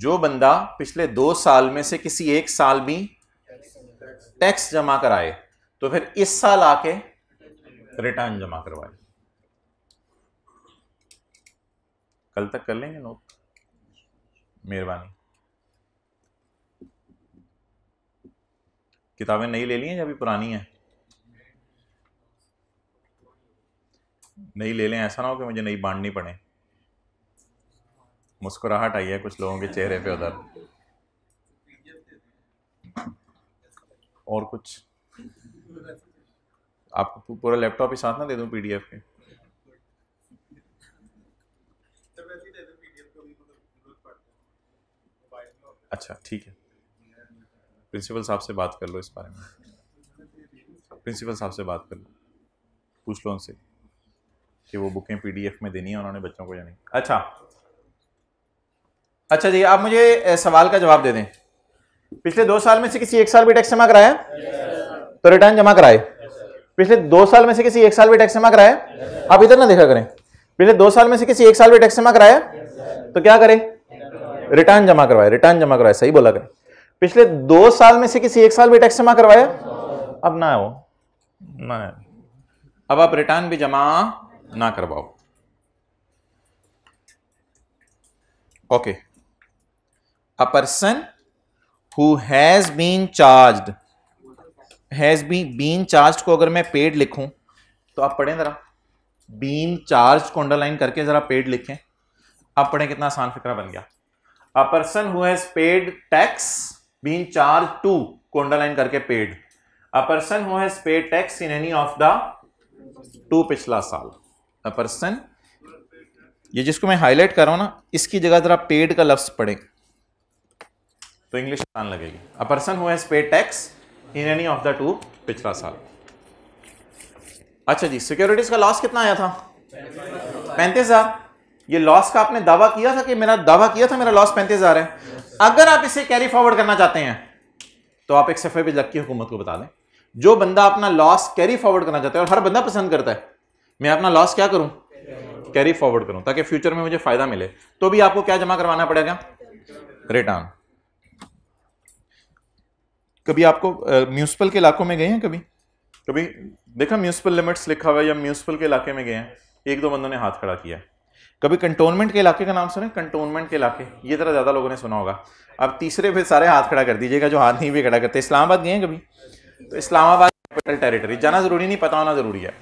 जो बंदा पिछले दो साल में से किसी एक साल भी टैक्स जमा कराए तो फिर इस साल आके रिटर्न जमा करवाए कल तक कर लेंगे नोट मेहरबानी किताबें नई ले ली हैं या अभी पुरानी है नई ले लें ऐसा ना हो कि मुझे नई बांटनी पड़े मुस्कुराहट आई है कुछ लोगों के चेहरे पे उधर और कुछ आपको पूरा लैपटॉप ही साथ ना दे दूं पीडीएफ के अच्छा ठीक है प्रिंसिपल साहब से बात कर लो इस बारे में प्रिंसिपल साहब से बात कर लो पूछ लो उनसे कि वो बुकें पीडीएफ में देनी है उन्होंने बच्चों को या नहीं अच्छा अच्छा जी आप मुझे सवाल का जवाब दे दें पिछले दो साल में से किसी एक साल भी टैक्स जमा कराया तो रिटर्न जमा कराए पिछले दो साल में से किसी एक साल भी टैक्स जमा कराया आप इधर ना देखा करें पिछले दो साल में से किसी एक साल भी टैक्स जमा कराया तो क्या करें रिटर्न जमा करवाए रिटर्न जमा करवाए सही बोला करें पिछले दो साल में से किसी एक साल भी टैक्स जमा करवाया अब ना हो ना अब आप रिटर्न भी जमा ना करवाओ okay a person who has been charge has been been charge को अगर मैं पेड लिखूं तो आप पढ़ें ज़रा बीन चार्ज को अंडरलाइन करके ज़रा पेड लिखें आप पढ़ें कितना आसान फिक्रा बन गया a person who has paid tax been charge to को अंडरलाइन करके paid a person who has paid tax in any of the two पिछला साल अ पर्सन ये जिसको मैं हाईलाइट कर रहा हूँ ना इसकी जगह ज़रा पेड का लफ्ज़ पढ़ें तो इंग्लिश आसान लगेगी a person who has pay tax in any of the two पिछला साल अच्छा जी सिक्योरिटीज का लॉस कितना आया था पैंतीस हज़ार ये लॉस का आपने दावा किया था कि मेरा दावा किया था मेरा लॉस पैंतीस हज़ार है अगर आप इसे कैरी फॉरवर्ड करना चाहते हैं तो आप एक सफ़े पे लक्की हुकूमत को बता दें जो बंदा अपना लॉस कैरी फॉरवर्ड करना चाहता है और हर बंदा पसंद करता है मैं अपना लॉस क्या करूं कैरी फॉरवर्ड करूं ताकि फ्यूचर में मुझे फ़ायदा मिले तो भी आपको क्या जमा करवाना पड़ेगा रिटर्न कभी आपको म्यूनसिपल के इलाकों में गए हैं कभी कभी देखा म्यूनसिपल लिमिट्स लिखा हुआ है या म्यूनसिपल के इलाके में गए हैं एक दो बंदों ने हाथ खड़ा किया है कभी कंटोनमेंट के इलाके का नाम सुने कंटोनमेंट के इलाके ये तरह ज़्यादा लोगों ने सुना होगा अब तीसरे फिर सारे हाथ खड़ा कर दीजिएगा जो हाथ नहीं भी खड़ा करते इस्लामाबाद गए हैं कभी तो इस्लामाबाद कैपिटल टेरिटरी जाना ज़रूरी नहीं पता होना ज़रूरी है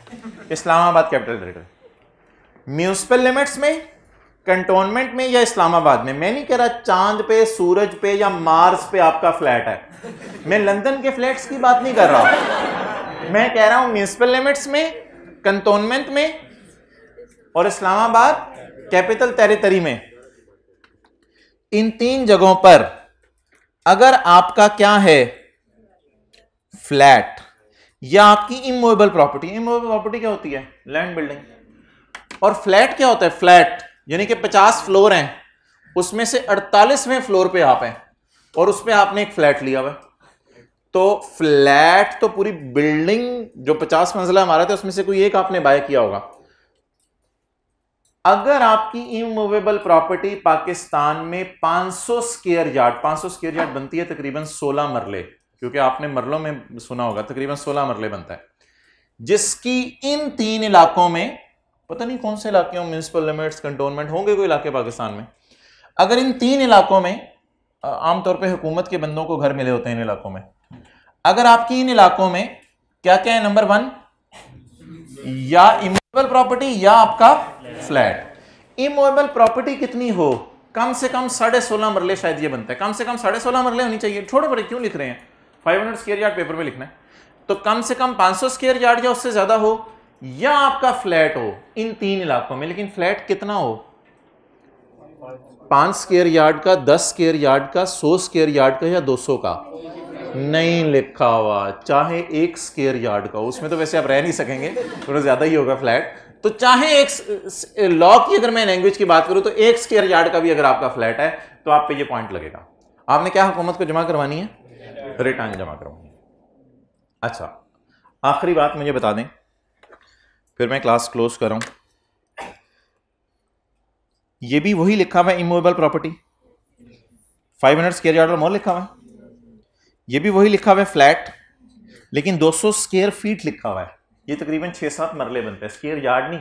Islamabad Capital Territory municipal limits में कंटोनमेंट में या इस्लामाबाद में मैं नहीं कह रहा चांद पे सूरज पे या मार्स पे आपका फ्लैट है मैं लंदन के फ्लैट्स की बात नहीं कर रहा मैं कह रहा हूं म्यूनसिपल लिमिट्स में कंटोनमेंट में और इस्लामाबाद कैपिटल टेरिटरी में इन तीन जगहों पर अगर आपका क्या है फ्लैट या आपकी इमोवेबल प्रॉपर्टी इमोबल प्रॉपर्टी क्या होती है लैंड बिल्डिंग और फ्लैट क्या होता है फ्लैट यानी कि 50 फ्लोर हैं उसमें से 48वें फ्लोर पे आप हैं और उस पर आपने एक फ्लैट लिया हुआ तो फ्लैट तो पूरी बिल्डिंग जो 50 मंजिला हमारा था उसमें से कोई एक आपने बाय किया होगा अगर आपकी इमूवेबल प्रॉपर्टी पाकिस्तान में 500 स्केयर यार्ड सौ स्केयर यार्ड बनती है तकरीबन 16 मरले क्योंकि आपने मरलों में सुना होगा तकरीबन 16 मरले बनता है जिसकी इन तीन इलाकों में पता नहीं कौन से इलाके हों म्यूनसिपल लिमिट्स कंटोनमेंट होंगे कोई इलाके पाकिस्तान में अगर इन तीन इलाकों में आमतौर पर हुकूमत के बंदों को घर मिले होते हैं इन इलाकों में अगर आपकी इन इलाकों में क्या क्या है नंबर वन या इमोबल प्रॉपर्टी या आपका फ्लैट इमोबल प्रॉपर्टी कितनी हो कम से कम साढ़े सोलह मरले शायद ये बनता है कम से कम साढ़े सोलह मरले होनी चाहिए छोड़ो बड़े क्यों लिख रहे हैं five hundred square yard paper में लिखना है तो कम से कम पाँच सौ स्केयर यार्ड या उससे ज़्यादा हो या आपका फ्लैट हो इन तीन इलाकों में लेकिन फ्लैट कितना हो पांच स्केयर यार्ड का दस स्केयर यार्ड का सौ स्केयर यार्ड का या दो सौ का नहीं लिखा हुआ चाहे एक स्केयर यार्ड का उसमें तो वैसे आप रह नहीं सकेंगे थोड़ा ज़्यादा ही होगा फ्लैट तो चाहे एक लॉ की अगर मैं लैंग्वेज की बात करूं तो एक स्केयर यार्ड का भी अगर आपका फ्लैट है तो आप पे ये पॉइंट लगेगा आपने क्या हुकूमत को जमा करवानी है रिटर्न जमा करवानी अच्छा आखिरी बात मुझे बता दें फिर मैं क्लास क्लोज कर रहा हूं ये भी वही लिखा हुआ है property five hundred square yard और मोर लिखा हुआ है ये भी वही लिखा हुआ है फ्लैट लेकिन 200 स्केयर फीट लिखा हुआ है ये तकरीबन छह सात मरले बनते हैं स्केयर यार्ड नहीं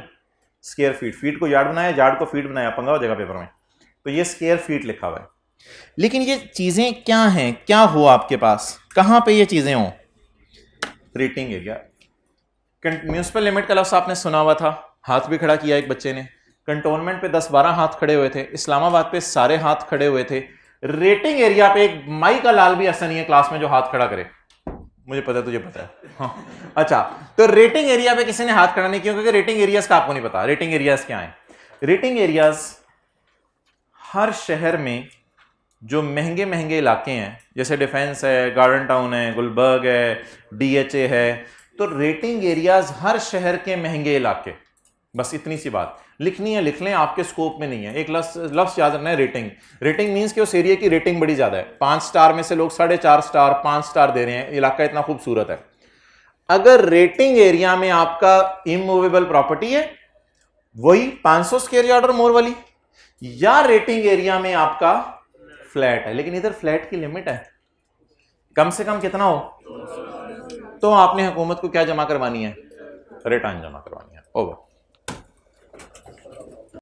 स्केयर फीट फीट को यार्ड बनाया यार्ड को फीट बनाया पंगा हो जाएगा पेपर में तो ये स्केयर फीट लिखा हुआ है लेकिन ये चीज़ें क्या हैं क्या हो आपके पास कहां पे ये चीज़ें हों रेटिंग एरिया म्यूनसिपल लिमिट का लफ्स आपने सुना हुआ था हाथ भी खड़ा किया एक बच्चे ने कंटोनमेंट पे 10-12 हाथ खड़े हुए थे इस्लामाबाद पे सारे हाथ खड़े हुए थे रेटिंग एरिया पे एक माई का लाल भी ऐसा नहीं है क्लास में जो हाथ खड़ा करे मुझे पता है तुझे पता है हाँ। अच्छा तो रेटिंग एरिया पे किसी ने हाथ खड़ा नहीं किया क्योंकि रेटिंग एरियाज का आपको नहीं पता रेटिंग एरियाज क्या है रेटिंग एरियाज हर शहर में जो महंगे महंगे इलाके हैं जैसे डिफेंस है गार्डन टाउन है गुलबर्ग है डीएचए है तो रेटिंग एरियाज हर शहर के महंगे इलाके बस इतनी सी बात लिखनी है लिख लें आपके स्कोप में नहीं है एक लफ्स याद रखना है रेटिंग रेटिंग मीन्स कि उस एरिया की रेटिंग बड़ी ज़्यादा है पांच स्टार में से लोग साढ़े चार स्टार पांच स्टार दे रहे हैं इलाका इतना खूबसूरत है अगर रेटिंग एरिया में आपका इमूवेबल प्रॉपर्टी है वही पांच सौ स्केयर मोर वाली या रेटिंग एरिया में आपका फ्लैट है लेकिन इधर फ्लैट की लिमिट है कम से कम कितना हो तो आपने हुकूमत को क्या जमा करवानी है रिटर्न जमा करवानी है ओवर